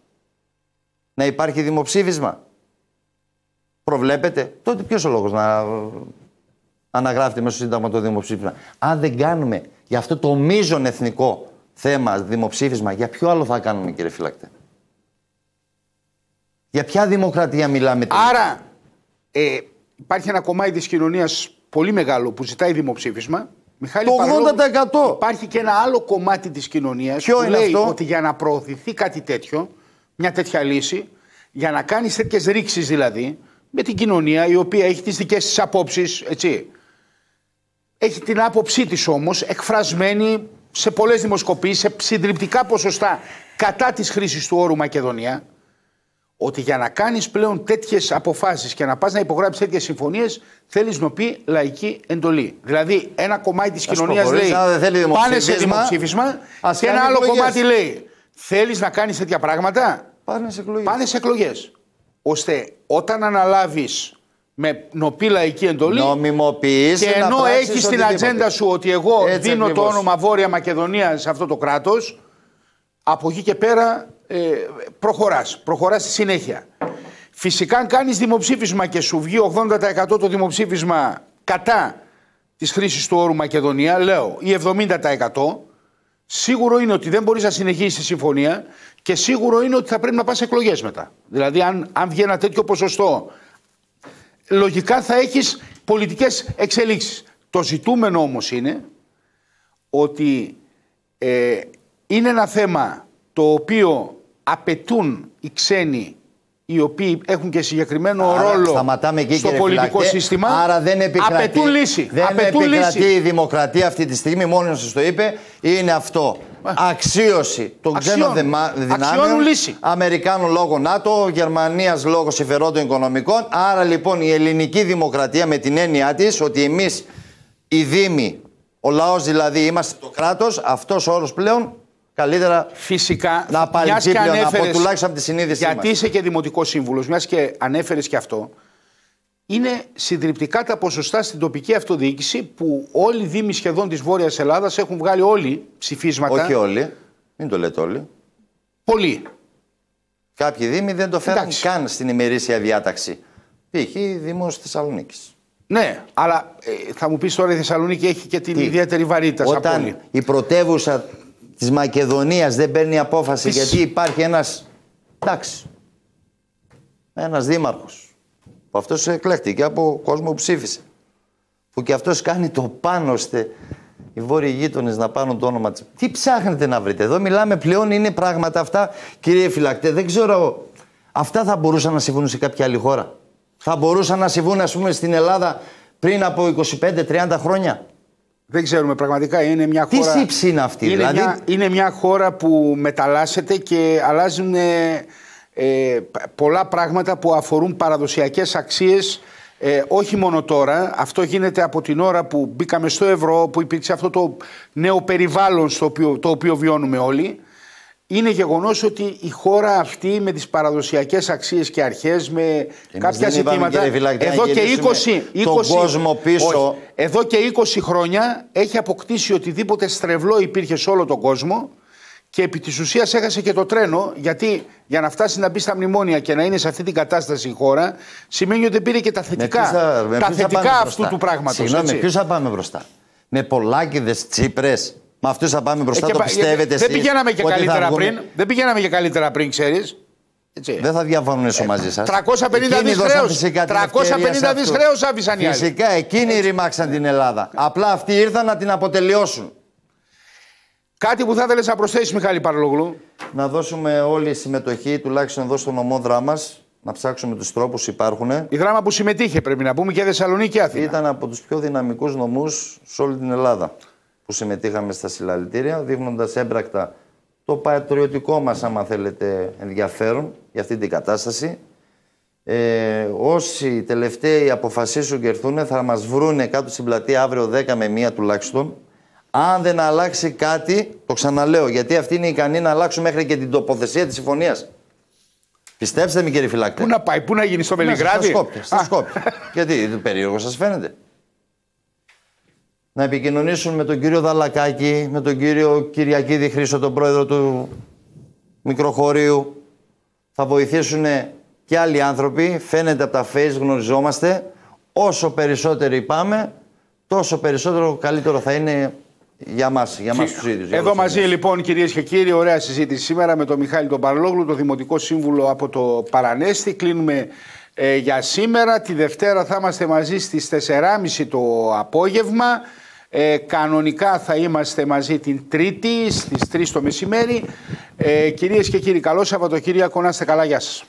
να υπάρχει δημοψήφισμα προβλέπετε, τότε ποιος ο λόγος να αναγράφεται μέσω Σύνταγμα το δημοψήφισμα. Αν δεν κάνουμε για αυτό το μείζον εθνικό θέμα δημοψήφισμα, για ποιο άλλο θα κάνουμε, κύριε Φύλακτε. Για ποια δημοκρατία μιλάμε τώρα. Άρα, ε, υπάρχει ένα κομμάτι της κοινωνίας πολύ μεγάλο που ζητάει δημοψήφισμα. Μιχάλη, το 80%! Υπάρχει και ένα άλλο κομμάτι της κοινωνίας που λέει ότι για να προωθηθεί κάτι τέτοιο, μια τέτοια λύση, για να κάνεις τέτοιες ρήξεις δηλαδή, με την κοινωνία η οποία έχει τις δικές της απόψεις, έτσι. Έχει την άποψή της όμως εκφρασμένη σε πολλές δημοσκοπήσεις, σε συντριπτικά ποσοστά κατά της χρήσης του όρου Μακεδονία, ότι για να κάνεις πλέον τέτοιες αποφάσεις και να πας να υπογράψεις τέτοιες συμφωνίες, θέλεις να πει λαϊκή εντολή. Δηλαδή ένα κομμάτι της Ας κοινωνίας λέει πάνε σε δημοψήφισμα και ένα άλλο κομμάτι λέει θέλεις να κάνεις τέτοια πράγματα, πάνε σε εκλογές. Πάνε σε εκλογές ώστε όταν αναλάβεις με νοπή εντολή. και ενώ έχει την ατζέντα σου ότι εγώ δίνω το όνομα Βόρεια Μακεδονία σε αυτό το κράτος, από εκεί και πέρα ε, προχωράς. Προχωράς στη συνέχεια. Φυσικά, αν κάνεις δημοψήφισμα και σου βγει 80% το δημοψήφισμα κατά της χρήσης του όρου Μακεδονία, λέω, ή 70%, σίγουρο είναι ότι δεν μπορείς να συνεχίσεις τη συμφωνία και σίγουρο είναι ότι θα πρέπει να πας εκλογές μετά. Δηλαδή, αν, αν βγει ένα τέτοιο ποσοστό, λογικά θα έχεις πολιτικές εξελίξεις. Το ζητούμενο όμως είναι ότι ε, είναι ένα θέμα το οποίο απαιτούν οι ξένοι οι οποίοι έχουν και συγκεκριμένο ρόλο στο πολιτικό σύστημα, Άρα δεν επικρατεί, απαιτούν λύση. Δεν επικρατεί η δημοκρατία αυτή τη στιγμή, μόνο σας το είπε, είναι αυτό. Αξίωση των ξένων δυνάμεων. λύση. Αμερικάνων λόγω ΝΑΤΟ, Γερμανίας λόγω συμφερόντων οικονομικών. Άρα λοιπόν η ελληνική δημοκρατία με την έννοια της ότι εμείς οι Δήμοι, ο λαός δηλαδή, είμαστε το κράτος, αυτός ο όρος πλέον καλύτερα Φυσικά, να πάρει από τουλάχιστον από τη συνείδηση. Γιατί είσαι και δημοτικός σύμβουλος, μιας και ανέφερες και αυτό. Είναι συντριπτικά τα ποσοστά στην τοπική αυτοδιοίκηση που όλοι οι Δήμοι σχεδόν της Βόρειας Ελλάδας έχουν βγάλει όλοι ψηφίσματα. Όχι όλοι. Μην το λέτε όλοι. Πολλοί. Κάποιοι Δήμοι δεν το φέρνουν καν στην ημερήσια διάταξη. Π.χ. Δήμο Θεσσαλονίκης. Ναι, αλλά ε, θα μου πεις τώρα η Θεσσαλονίκη έχει και την Τι? ιδιαίτερη βαρύτητα. Όταν η πρωτεύουσα της Μακεδονίας δεν παίρνει απόφαση γιατί υπάρχει ένας. Εντάξει. Ένας δήμαρχος που αυτός εκλέχτηκε από κόσμο που ψήφισε. Που και αυτός κάνει το πάνω στε οι βόρειοι γείτονες να πάνε το όνομα της. Τι ψάχνετε να βρείτε. Εδώ μιλάμε πλέον είναι πράγματα αυτά, κύριε Φυλακτέ. Δεν ξέρω. Αυτά θα μπορούσαν να συμβούν σε κάποια άλλη χώρα. Θα μπορούσαν να συμβούν, ας πούμε, στην Ελλάδα πριν από 25-30 χρόνια. Δεν ξέρουμε, πραγματικά είναι μια χώρα. Τι σύψη είναι αυτή, δηλαδή. είναι μια χώρα που μεταλλάσσεται και αλλάζουν ε, πολλά πράγματα που αφορούν παραδοσιακές αξίες ε, όχι μόνο τώρα, αυτό γίνεται από την ώρα που μπήκαμε στο ευρώ, που υπήρξε αυτό το νέο περιβάλλον στο οποίο, το οποίο βιώνουμε όλοι. Είναι γεγονός ότι η χώρα αυτή με τις παραδοσιακές αξίες και αρχές, με κάποια ζητήματα, εδώ και 20, 20, εδώ και 20 χρόνια έχει αποκτήσει οτιδήποτε στρεβλό υπήρχε σε όλο τον κόσμο και επί της ουσίας έχασε και το τρένο, γιατί για να φτάσει να μπει στα μνημόνια και να είναι σε αυτή την κατάσταση η χώρα, σημαίνει ότι πήρε και τα θετικά, τα θετικά αυτού του πράγματος. Συγγνώμη, ποιου θα πάμε μπροστά. Με πολλάκιδε τσίπρες. Με αυτούς θα πάμε μπροστά, ε, το πιστεύετε εσεί. Δεν πηγαίναμε και καλύτερα πριν. Δεν πηγαίναμε και καλύτερα πριν, ξέρεις. Δεν θα διαφωνήσω ε, μαζί σας. 350 δι χρέο. 350 άφησαν οι άλλοι. Φυσικά, εκείνοι ρημάξαν την Ελλάδα. Απλά αυτοί ήρθαν να την αποτελειώσουν. Κάτι που θα ήθελες να προσθέσεις, Μιχάλη Παραλογλού. Να δώσουμε όλη η συμμετοχή, τουλάχιστον εδώ στον ομόδρά δράμα. να ψάξουμε τους τρόπους υπάρχουν. Η δράμα που συμμετείχε, πρέπει να πούμε, και Θεσσαλονίκη και Αθήνα. Ήταν από τους πιο δυναμικούς νομούς σε όλη την Ελλάδα που συμμετείχαμε στα συλλαλητήρια, δείχνοντας έμπρακτα το πατριωτικό μας, άμα θέλετε, ενδιαφέρον για αυτή την κατάσταση. Ε, όσοι τελευταίοι αποφασίσουν και έρθουν, θα μας βρούνε κάτω στην πλατεία αύριο 10 με 1 τουλάχιστον αν δεν αλλάξει κάτι, το ξαναλέω, γιατί αυτοί είναι ικανοί να αλλάξουν μέχρι και την τοποθεσία της συμφωνίας. Πιστέψτε με, κύριε Φυλάκτη. Πού να πάει, πού να γίνει στο Βελιγράδι. Στα Σκόπια. Στα Σκόπια. (laughs) γιατί περίεργο σας φαίνεται. Να επικοινωνήσουν με τον κύριο Δαλακάκη, με τον κύριο Κυριακίδη Χρήσο, τον πρόεδρο του μικροχωρίου. Θα βοηθήσουν και άλλοι άνθρωποι. Φαίνεται από τα face, γνωριζόμαστε. Όσο περισσότεροι πάμε, τόσο περισσότερο καλύτερο θα είναι για μας, για μας τους ίδιους. Εδώ μαζί λοιπόν, κυρίες και κύριοι, ωραία συζήτηση σήμερα με τον Μιχάλη τον Παρλόγλου, το Δημοτικό Σύμβουλο από το Παρανέστη. Κλείνουμε ε, για σήμερα. Τη Δευτέρα θα είμαστε μαζί στις 4.30 το απόγευμα. Ε, κανονικά θα είμαστε μαζί την Τρίτη στις 3 το μεσημέρι. Ε, κυρίες και κύριοι, καλό Σαββατοκύριακο. Να είστε καλά. Γεια σας.